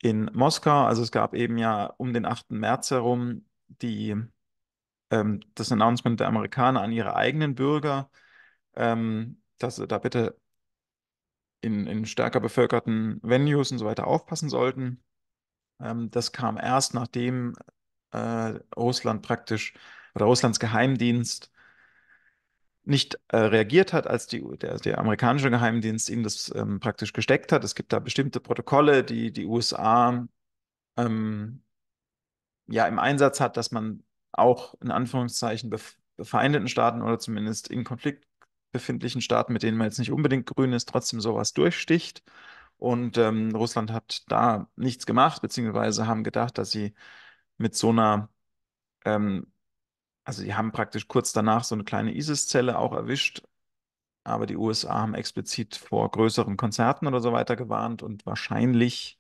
A: in Moskau. Also es gab eben ja um den 8. März herum die, ähm, das Announcement der Amerikaner an ihre eigenen Bürger, ähm, dass sie da bitte in, in stärker bevölkerten Venues und so weiter aufpassen sollten. Ähm, das kam erst, nachdem äh, Russland praktisch oder Russlands Geheimdienst nicht äh, reagiert hat, als die, der, der, amerikanische Geheimdienst ihm das ähm, praktisch gesteckt hat. Es gibt da bestimmte Protokolle, die die USA ähm, ja im Einsatz hat, dass man auch in Anführungszeichen befeindeten Staaten oder zumindest in Konflikt befindlichen Staaten, mit denen man jetzt nicht unbedingt grün ist, trotzdem sowas durchsticht. Und ähm, Russland hat da nichts gemacht, beziehungsweise haben gedacht, dass sie mit so einer, ähm, also die haben praktisch kurz danach so eine kleine ISIS-Zelle auch erwischt, aber die USA haben explizit vor größeren Konzerten oder so weiter gewarnt und wahrscheinlich,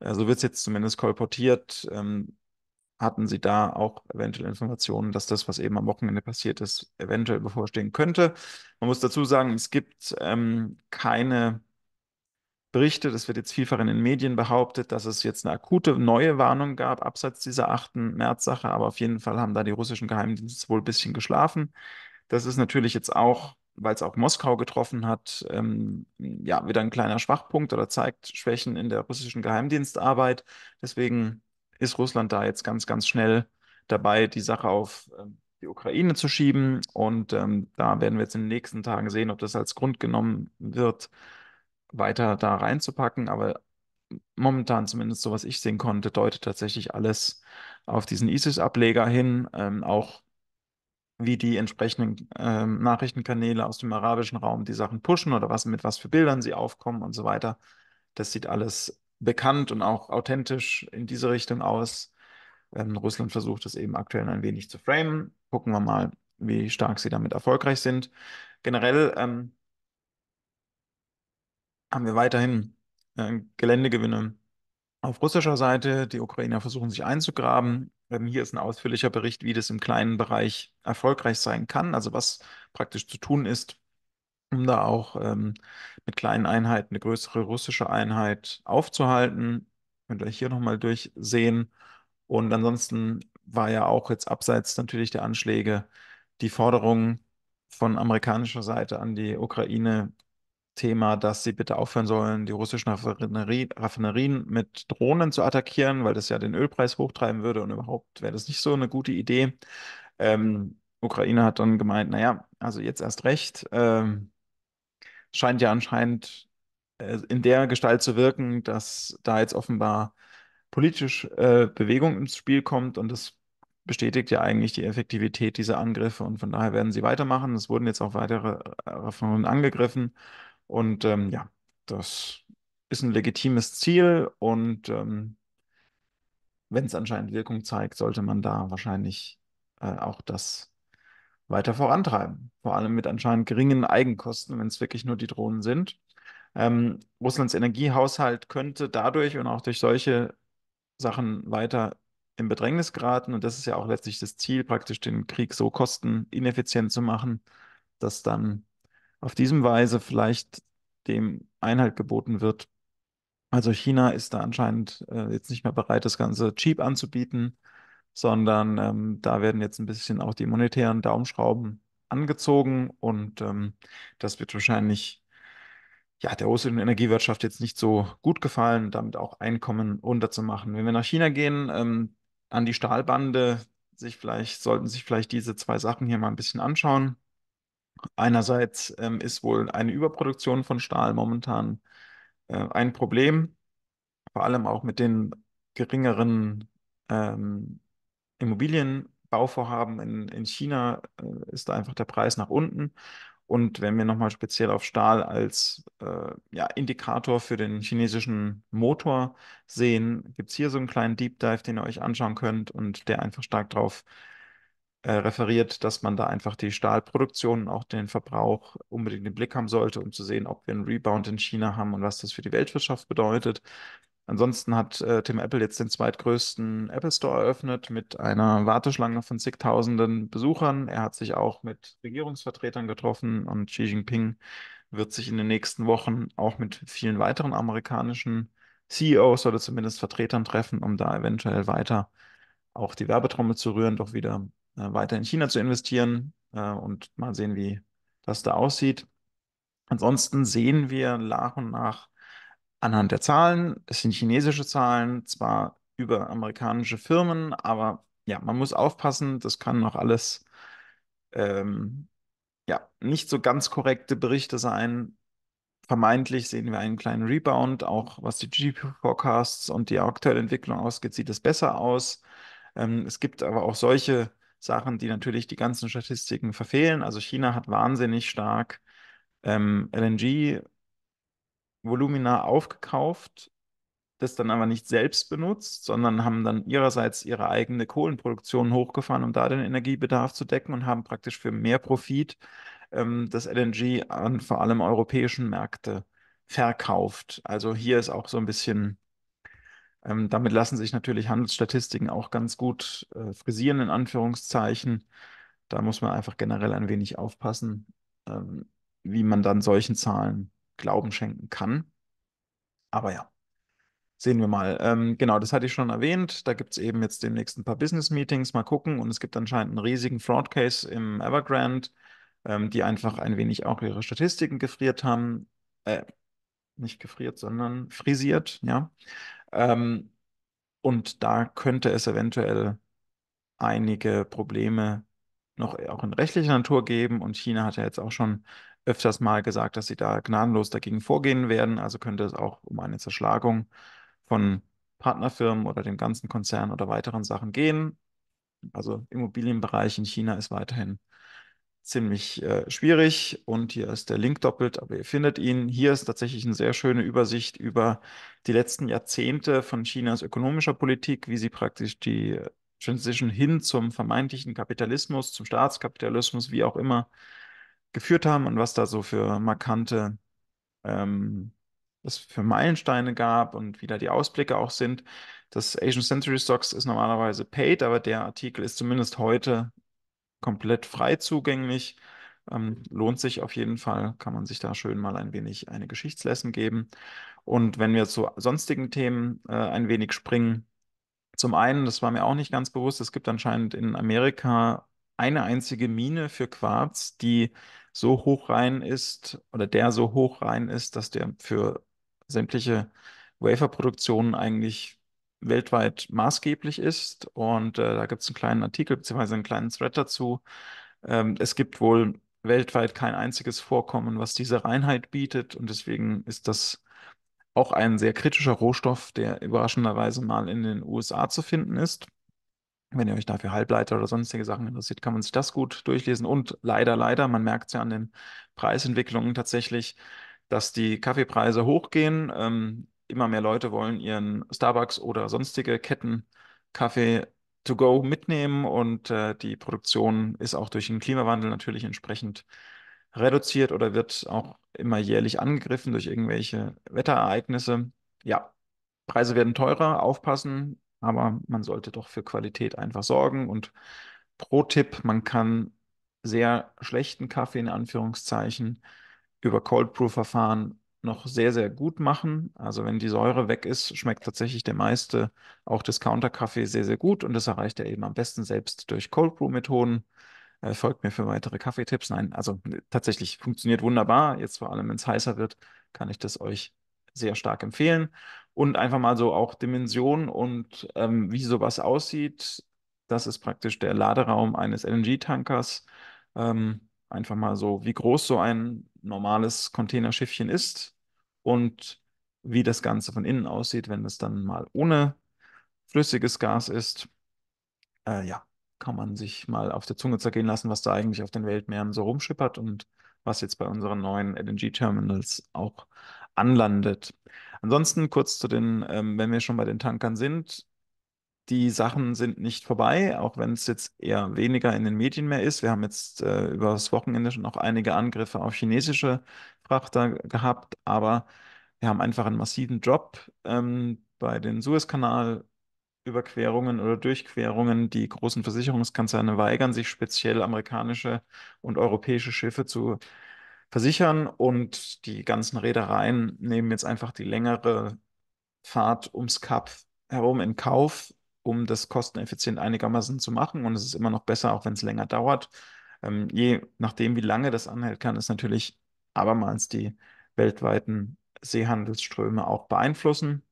A: äh, so also wird es jetzt zumindest kolportiert, ähm, hatten sie da auch eventuell Informationen, dass das, was eben am Wochenende passiert ist, eventuell bevorstehen könnte. Man muss dazu sagen, es gibt ähm, keine berichtet, es wird jetzt vielfach in den Medien behauptet, dass es jetzt eine akute neue Warnung gab, abseits dieser 8. März-Sache, aber auf jeden Fall haben da die russischen Geheimdienste wohl ein bisschen geschlafen. Das ist natürlich jetzt auch, weil es auch Moskau getroffen hat, ähm, ja, wieder ein kleiner Schwachpunkt oder zeigt Schwächen in der russischen Geheimdienstarbeit. Deswegen ist Russland da jetzt ganz, ganz schnell dabei, die Sache auf ähm, die Ukraine zu schieben. Und ähm, da werden wir jetzt in den nächsten Tagen sehen, ob das als Grund genommen wird, weiter da reinzupacken, aber momentan zumindest so, was ich sehen konnte, deutet tatsächlich alles auf diesen ISIS-Ableger hin, ähm, auch wie die entsprechenden ähm, Nachrichtenkanäle aus dem arabischen Raum die Sachen pushen oder was mit was für Bildern sie aufkommen und so weiter. Das sieht alles bekannt und auch authentisch in diese Richtung aus. Ähm, Russland versucht es eben aktuell ein wenig zu framen. Gucken wir mal, wie stark sie damit erfolgreich sind. Generell ähm, haben wir weiterhin äh, Geländegewinne auf russischer Seite. Die Ukrainer versuchen sich einzugraben. Ähm, hier ist ein ausführlicher Bericht, wie das im kleinen Bereich erfolgreich sein kann, also was praktisch zu tun ist, um da auch ähm, mit kleinen Einheiten eine größere russische Einheit aufzuhalten. Könnt ihr euch hier nochmal durchsehen. Und ansonsten war ja auch jetzt abseits natürlich der Anschläge die Forderung von amerikanischer Seite an die Ukraine, Thema, dass sie bitte aufhören sollen, die russischen Raffinerie, Raffinerien mit Drohnen zu attackieren, weil das ja den Ölpreis hochtreiben würde und überhaupt wäre das nicht so eine gute Idee. Ähm, Ukraine hat dann gemeint, naja, also jetzt erst recht. Ähm, scheint ja anscheinend äh, in der Gestalt zu wirken, dass da jetzt offenbar politisch äh, Bewegung ins Spiel kommt und das bestätigt ja eigentlich die Effektivität dieser Angriffe und von daher werden sie weitermachen. Es wurden jetzt auch weitere äh, Raffinerien angegriffen. Und ähm, ja, das ist ein legitimes Ziel und ähm, wenn es anscheinend Wirkung zeigt, sollte man da wahrscheinlich äh, auch das weiter vorantreiben. Vor allem mit anscheinend geringen Eigenkosten, wenn es wirklich nur die Drohnen sind. Ähm, Russlands Energiehaushalt könnte dadurch und auch durch solche Sachen weiter in Bedrängnis geraten. Und das ist ja auch letztlich das Ziel, praktisch den Krieg so kosteneffizient zu machen, dass dann auf diesem Weise vielleicht dem Einhalt geboten wird. Also China ist da anscheinend äh, jetzt nicht mehr bereit, das Ganze cheap anzubieten, sondern ähm, da werden jetzt ein bisschen auch die monetären Daumenschrauben angezogen und ähm, das wird wahrscheinlich ja, der russischen Energiewirtschaft jetzt nicht so gut gefallen, damit auch Einkommen runterzumachen. Wenn wir nach China gehen, ähm, an die Stahlbande, sich vielleicht, sollten sich vielleicht diese zwei Sachen hier mal ein bisschen anschauen. Einerseits ähm, ist wohl eine Überproduktion von Stahl momentan äh, ein Problem, vor allem auch mit den geringeren ähm, Immobilienbauvorhaben in, in China äh, ist da einfach der Preis nach unten. Und wenn wir nochmal speziell auf Stahl als äh, ja, Indikator für den chinesischen Motor sehen, gibt es hier so einen kleinen Deep Dive, den ihr euch anschauen könnt und der einfach stark darauf äh, referiert, dass man da einfach die Stahlproduktion und auch den Verbrauch unbedingt im Blick haben sollte, um zu sehen, ob wir einen Rebound in China haben und was das für die Weltwirtschaft bedeutet. Ansonsten hat äh, Tim Apple jetzt den zweitgrößten Apple Store eröffnet mit einer Warteschlange von zigtausenden Besuchern. Er hat sich auch mit Regierungsvertretern getroffen und Xi Jinping wird sich in den nächsten Wochen auch mit vielen weiteren amerikanischen CEOs oder zumindest Vertretern treffen, um da eventuell weiter auch die Werbetrommel zu rühren, doch wieder äh, weiter in China zu investieren äh, und mal sehen, wie das da aussieht. Ansonsten sehen wir nach und nach anhand der Zahlen, es sind chinesische Zahlen, zwar über amerikanische Firmen, aber ja, man muss aufpassen, das kann noch alles ähm, ja, nicht so ganz korrekte Berichte sein. Vermeintlich sehen wir einen kleinen Rebound, auch was die GDP-Forecasts und die aktuelle Entwicklung ausgeht, sieht es besser aus. Ähm, es gibt aber auch solche Sachen, die natürlich die ganzen Statistiken verfehlen. Also China hat wahnsinnig stark ähm, LNG-Volumina aufgekauft, das dann aber nicht selbst benutzt, sondern haben dann ihrerseits ihre eigene Kohlenproduktion hochgefahren, um da den Energiebedarf zu decken und haben praktisch für mehr Profit ähm, das LNG an vor allem europäischen Märkte verkauft. Also hier ist auch so ein bisschen ähm, damit lassen sich natürlich Handelsstatistiken auch ganz gut äh, frisieren, in Anführungszeichen. Da muss man einfach generell ein wenig aufpassen, ähm, wie man dann solchen Zahlen Glauben schenken kann. Aber ja, sehen wir mal. Ähm, genau, das hatte ich schon erwähnt. Da gibt es eben jetzt demnächst ein paar Business-Meetings. Mal gucken. Und es gibt anscheinend einen riesigen Fraud-Case im Evergrande, ähm, die einfach ein wenig auch ihre Statistiken gefriert haben. Äh, nicht gefriert, sondern frisiert, ja. Ähm, und da könnte es eventuell einige Probleme noch auch in rechtlicher Natur geben. Und China hat ja jetzt auch schon öfters mal gesagt, dass sie da gnadenlos dagegen vorgehen werden. Also könnte es auch um eine Zerschlagung von Partnerfirmen oder dem ganzen Konzern oder weiteren Sachen gehen. Also Immobilienbereich in China ist weiterhin ziemlich äh, schwierig und hier ist der Link doppelt, aber ihr findet ihn. Hier ist tatsächlich eine sehr schöne Übersicht über die letzten Jahrzehnte von Chinas ökonomischer Politik, wie sie praktisch die Transition hin zum vermeintlichen Kapitalismus, zum Staatskapitalismus, wie auch immer, geführt haben und was da so für markante ähm, es für Meilensteine gab und wie da die Ausblicke auch sind. Das Asian Century Stocks ist normalerweise paid, aber der Artikel ist zumindest heute komplett frei zugänglich. Ähm, lohnt sich auf jeden Fall, kann man sich da schön mal ein wenig eine Geschichtslesson geben. Und wenn wir zu sonstigen Themen äh, ein wenig springen, zum einen, das war mir auch nicht ganz bewusst, es gibt anscheinend in Amerika eine einzige Mine für Quarz, die so hoch rein ist oder der so hoch rein ist, dass der für sämtliche Waferproduktionen eigentlich weltweit maßgeblich ist. Und äh, da gibt es einen kleinen Artikel bzw. einen kleinen Thread dazu. Ähm, es gibt wohl weltweit kein einziges Vorkommen, was diese Reinheit bietet. Und deswegen ist das auch ein sehr kritischer Rohstoff, der überraschenderweise mal in den USA zu finden ist. Wenn ihr euch dafür Halbleiter oder sonstige Sachen interessiert, kann man sich das gut durchlesen. Und leider, leider, man merkt es ja an den Preisentwicklungen tatsächlich, dass die Kaffeepreise hochgehen. Ähm, immer mehr Leute wollen ihren Starbucks oder sonstige Ketten Kaffee to go mitnehmen und äh, die Produktion ist auch durch den Klimawandel natürlich entsprechend reduziert oder wird auch immer jährlich angegriffen durch irgendwelche Wetterereignisse. Ja, Preise werden teurer, aufpassen, aber man sollte doch für Qualität einfach sorgen. Und pro Tipp, man kann sehr schlechten Kaffee in Anführungszeichen über Cold Brew Verfahren noch sehr, sehr gut machen. Also wenn die Säure weg ist, schmeckt tatsächlich der meiste, auch Discounter-Kaffee, sehr, sehr gut. Und das erreicht er eben am besten selbst durch Cold Brew-Methoden. Äh, folgt mir für weitere Kaffeetipps. Nein, also ne, tatsächlich funktioniert wunderbar. Jetzt vor allem, wenn es heißer wird, kann ich das euch sehr stark empfehlen. Und einfach mal so auch Dimension und ähm, wie sowas aussieht. Das ist praktisch der Laderaum eines LNG-Tankers. Ähm, einfach mal so, wie groß so ein normales Containerschiffchen ist und wie das Ganze von innen aussieht, wenn es dann mal ohne flüssiges Gas ist. Äh, ja, kann man sich mal auf der Zunge zergehen lassen, was da eigentlich auf den Weltmeeren so rumschippert und was jetzt bei unseren neuen LNG-Terminals auch anlandet. Ansonsten kurz zu den, ähm, wenn wir schon bei den Tankern sind, die Sachen sind nicht vorbei, auch wenn es jetzt eher weniger in den Medien mehr ist. Wir haben jetzt äh, über das Wochenende schon auch einige Angriffe auf chinesische Frachter gehabt, aber wir haben einfach einen massiven Drop ähm, bei den Suezkanal-Überquerungen oder Durchquerungen. Die großen Versicherungskonzerne weigern sich speziell amerikanische und europäische Schiffe zu versichern und die ganzen Reedereien nehmen jetzt einfach die längere Fahrt ums Kap herum in Kauf um das kosteneffizient einigermaßen zu machen. Und es ist immer noch besser, auch wenn es länger dauert. Ähm, je nachdem, wie lange das anhält, kann es natürlich abermals die weltweiten Seehandelsströme auch beeinflussen.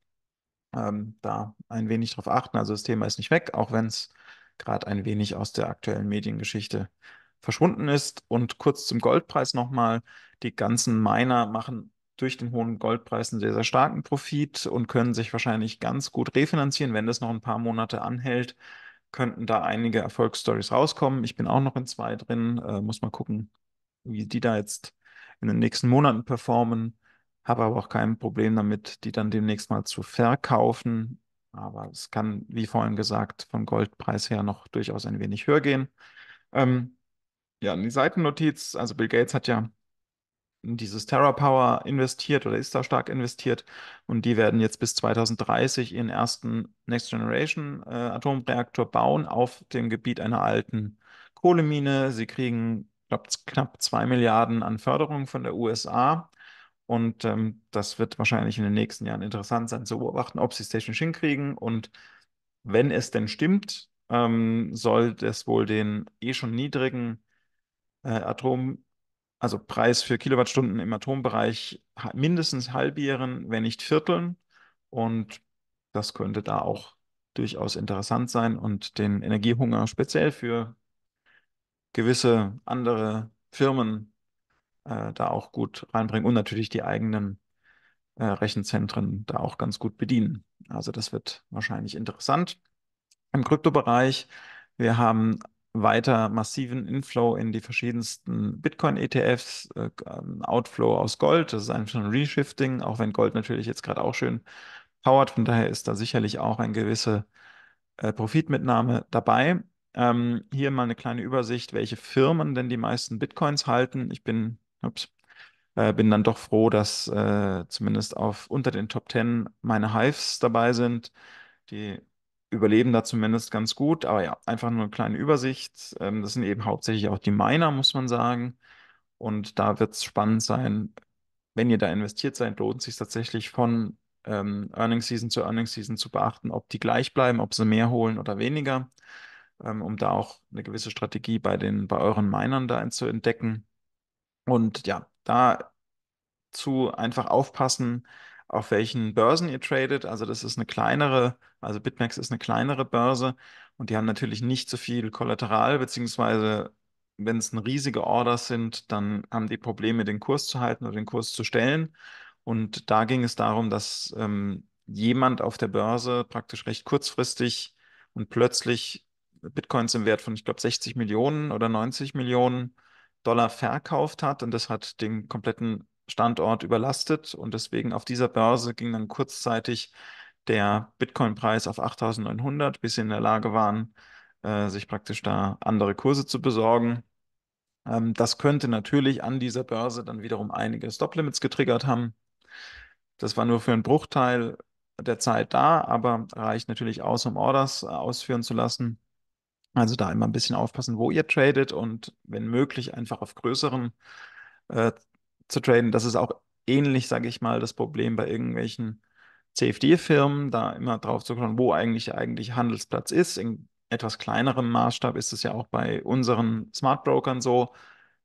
A: Ähm, da ein wenig drauf achten. Also das Thema ist nicht weg, auch wenn es gerade ein wenig aus der aktuellen Mediengeschichte verschwunden ist. Und kurz zum Goldpreis nochmal. Die ganzen Miner machen durch den hohen Goldpreis einen sehr, sehr starken Profit und können sich wahrscheinlich ganz gut refinanzieren. Wenn das noch ein paar Monate anhält, könnten da einige Erfolgsstories rauskommen. Ich bin auch noch in zwei drin, äh, muss mal gucken, wie die da jetzt in den nächsten Monaten performen. Habe aber auch kein Problem damit, die dann demnächst mal zu verkaufen. Aber es kann, wie vorhin gesagt, vom Goldpreis her noch durchaus ein wenig höher gehen. Ähm, ja, die Seitennotiz, also Bill Gates hat ja dieses Terra Power investiert oder ist da stark investiert und die werden jetzt bis 2030 ihren ersten Next Generation äh, Atomreaktor bauen auf dem Gebiet einer alten Kohlemine. Sie kriegen glaub, knapp zwei Milliarden an Förderung von der USA und ähm, das wird wahrscheinlich in den nächsten Jahren interessant sein zu beobachten, ob sie es technisch hinkriegen und wenn es denn stimmt, ähm, soll das wohl den eh schon niedrigen äh, Atom also Preis für Kilowattstunden im Atombereich mindestens halbieren, wenn nicht vierteln. Und das könnte da auch durchaus interessant sein und den Energiehunger speziell für gewisse andere Firmen äh, da auch gut reinbringen und natürlich die eigenen äh, Rechenzentren da auch ganz gut bedienen. Also das wird wahrscheinlich interessant. Im Kryptobereich, wir haben weiter massiven Inflow in die verschiedensten Bitcoin-ETFs, äh, ähm, Outflow aus Gold, das ist einfach ein Reshifting, auch wenn Gold natürlich jetzt gerade auch schön powert, von daher ist da sicherlich auch eine gewisse äh, Profitmitnahme dabei. Ähm, hier mal eine kleine Übersicht, welche Firmen denn die meisten Bitcoins halten. Ich bin, ups, äh, bin dann doch froh, dass äh, zumindest auf unter den Top 10 meine Hives dabei sind. Die überleben da zumindest ganz gut. Aber ja, einfach nur eine kleine Übersicht. Ähm, das sind eben hauptsächlich auch die Miner, muss man sagen. Und da wird es spannend sein, wenn ihr da investiert seid, lohnt es sich tatsächlich von ähm, Earnings Season zu Earnings Season zu beachten, ob die gleich bleiben, ob sie mehr holen oder weniger, ähm, um da auch eine gewisse Strategie bei den, bei euren Minern da zu entdecken. Und ja, dazu einfach aufpassen, auf welchen Börsen ihr tradet. Also das ist eine kleinere also Bitmax ist eine kleinere Börse und die haben natürlich nicht so viel Kollateral, beziehungsweise wenn es riesige Orders sind, dann haben die Probleme, den Kurs zu halten oder den Kurs zu stellen. Und da ging es darum, dass ähm, jemand auf der Börse praktisch recht kurzfristig und plötzlich Bitcoins im Wert von, ich glaube, 60 Millionen oder 90 Millionen Dollar verkauft hat. Und das hat den kompletten Standort überlastet. Und deswegen auf dieser Börse ging dann kurzzeitig der Bitcoin-Preis auf 8.900, bis sie in der Lage waren, äh, sich praktisch da andere Kurse zu besorgen. Ähm, das könnte natürlich an dieser Börse dann wiederum einige Stop-Limits getriggert haben. Das war nur für einen Bruchteil der Zeit da, aber reicht natürlich aus, um Orders äh, ausführen zu lassen. Also da immer ein bisschen aufpassen, wo ihr tradet und wenn möglich einfach auf größeren äh, zu traden. Das ist auch ähnlich, sage ich mal, das Problem bei irgendwelchen CFD-Firmen, da immer drauf zu schauen, wo eigentlich der eigentliche Handelsplatz ist. In etwas kleinerem Maßstab ist es ja auch bei unseren Smart Brokern so,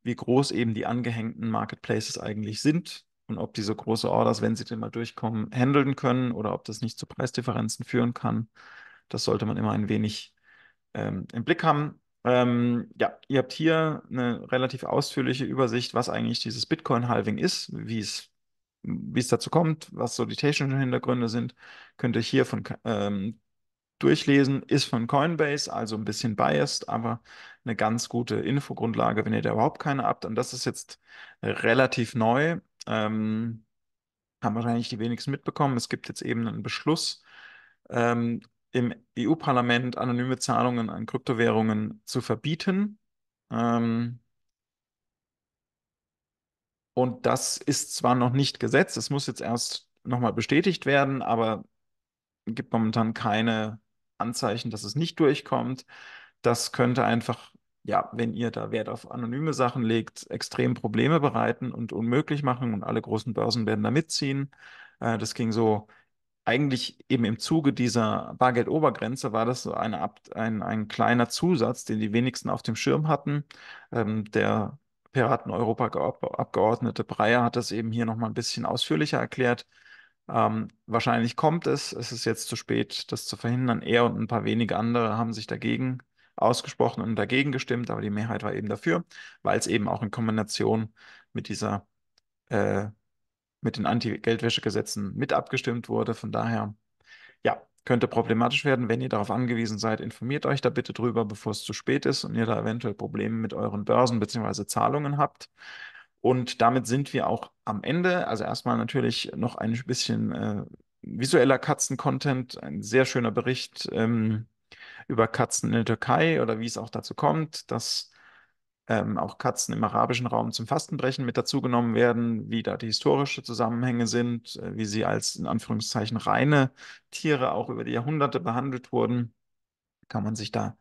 A: wie groß eben die angehängten Marketplaces eigentlich sind und ob diese große Orders, wenn sie denn mal durchkommen, handeln können oder ob das nicht zu Preisdifferenzen führen kann. Das sollte man immer ein wenig ähm, im Blick haben. Ähm, ja, ihr habt hier eine relativ ausführliche Übersicht, was eigentlich dieses Bitcoin-Halving ist, wie es wie es dazu kommt, was so die technischen Hintergründe sind, könnt ihr hier von ähm, durchlesen. Ist von Coinbase, also ein bisschen biased, aber eine ganz gute Infogrundlage, wenn ihr da überhaupt keine habt. Und das ist jetzt relativ neu. Ähm, haben wahrscheinlich die wenigsten mitbekommen. Es gibt jetzt eben einen Beschluss ähm, im EU-Parlament, anonyme Zahlungen an Kryptowährungen zu verbieten. Ähm, und das ist zwar noch nicht gesetzt, es muss jetzt erst nochmal bestätigt werden, aber gibt momentan keine Anzeichen, dass es nicht durchkommt. Das könnte einfach, ja, wenn ihr da Wert auf anonyme Sachen legt, extrem Probleme bereiten und unmöglich machen und alle großen Börsen werden da mitziehen. Äh, das ging so eigentlich eben im Zuge dieser Bargeldobergrenze war das so eine, ein, ein kleiner Zusatz, den die wenigsten auf dem Schirm hatten, ähm, der piraten europa abgeordnete Breyer hat das eben hier nochmal ein bisschen ausführlicher erklärt. Ähm, wahrscheinlich kommt es, es ist jetzt zu spät, das zu verhindern. Er und ein paar wenige andere haben sich dagegen ausgesprochen und dagegen gestimmt, aber die Mehrheit war eben dafür, weil es eben auch in Kombination mit dieser, äh, mit den Anti-Geldwäschegesetzen mit abgestimmt wurde. Von daher könnte problematisch werden. Wenn ihr darauf angewiesen seid, informiert euch da bitte drüber, bevor es zu spät ist und ihr da eventuell Probleme mit euren Börsen bzw. Zahlungen habt. Und damit sind wir auch am Ende. Also erstmal natürlich noch ein bisschen äh, visueller Katzen-Content, ein sehr schöner Bericht ähm, über Katzen in der Türkei oder wie es auch dazu kommt, dass ähm, auch Katzen im arabischen Raum zum Fastenbrechen mit dazugenommen werden, wie da die historischen Zusammenhänge sind, äh, wie sie als in Anführungszeichen reine Tiere auch über die Jahrhunderte behandelt wurden, kann man sich da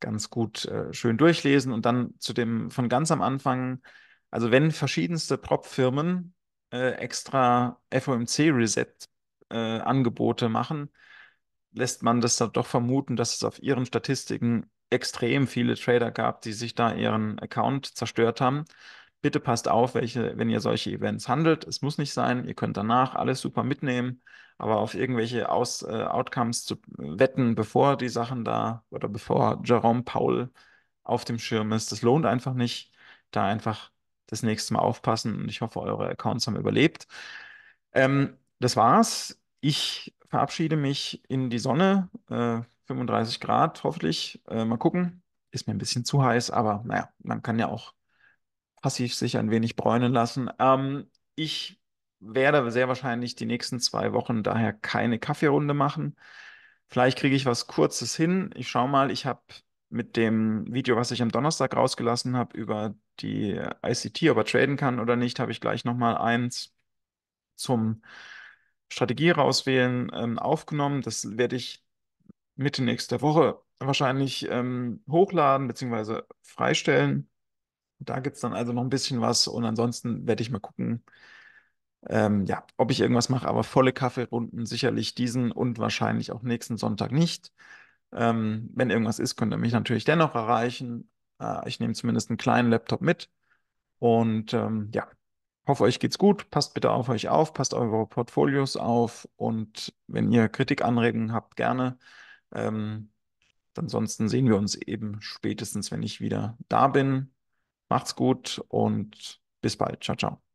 A: ganz gut äh, schön durchlesen. Und dann zu dem von ganz am Anfang, also wenn verschiedenste Prop-Firmen äh, extra FOMC-Reset-Angebote äh, machen, lässt man das dann doch vermuten, dass es auf ihren Statistiken extrem viele Trader gab, die sich da ihren Account zerstört haben. Bitte passt auf, welche, wenn ihr solche Events handelt. Es muss nicht sein. Ihr könnt danach alles super mitnehmen, aber auf irgendwelche Aus, äh, Outcomes zu äh, wetten, bevor die Sachen da oder bevor Jerome Paul auf dem Schirm ist, das lohnt einfach nicht. Da einfach das nächste Mal aufpassen und ich hoffe, eure Accounts haben überlebt. Ähm, das war's. Ich verabschiede mich in die Sonne. Äh, 35 Grad hoffentlich. Äh, mal gucken. Ist mir ein bisschen zu heiß, aber naja, man kann ja auch passiv sich ein wenig bräunen lassen. Ähm, ich werde sehr wahrscheinlich die nächsten zwei Wochen daher keine Kaffeerunde machen. Vielleicht kriege ich was Kurzes hin. Ich schaue mal, ich habe mit dem Video, was ich am Donnerstag rausgelassen habe, über die ICT, ob er traden kann oder nicht, habe ich gleich nochmal eins zum Strategie rauswählen ähm, aufgenommen. Das werde ich Mitte nächster Woche wahrscheinlich ähm, hochladen bzw. freistellen. Da gibt es dann also noch ein bisschen was und ansonsten werde ich mal gucken, ähm, ja, ob ich irgendwas mache, aber volle Kaffeerunden sicherlich diesen und wahrscheinlich auch nächsten Sonntag nicht. Ähm, wenn irgendwas ist, könnt ihr mich natürlich dennoch erreichen. Äh, ich nehme zumindest einen kleinen Laptop mit und ähm, ja, hoffe euch geht's gut. Passt bitte auf euch auf, passt eure Portfolios auf und wenn ihr Kritik, Anregungen habt, gerne ähm, ansonsten sehen wir uns eben spätestens, wenn ich wieder da bin. Macht's gut und bis bald. Ciao, ciao.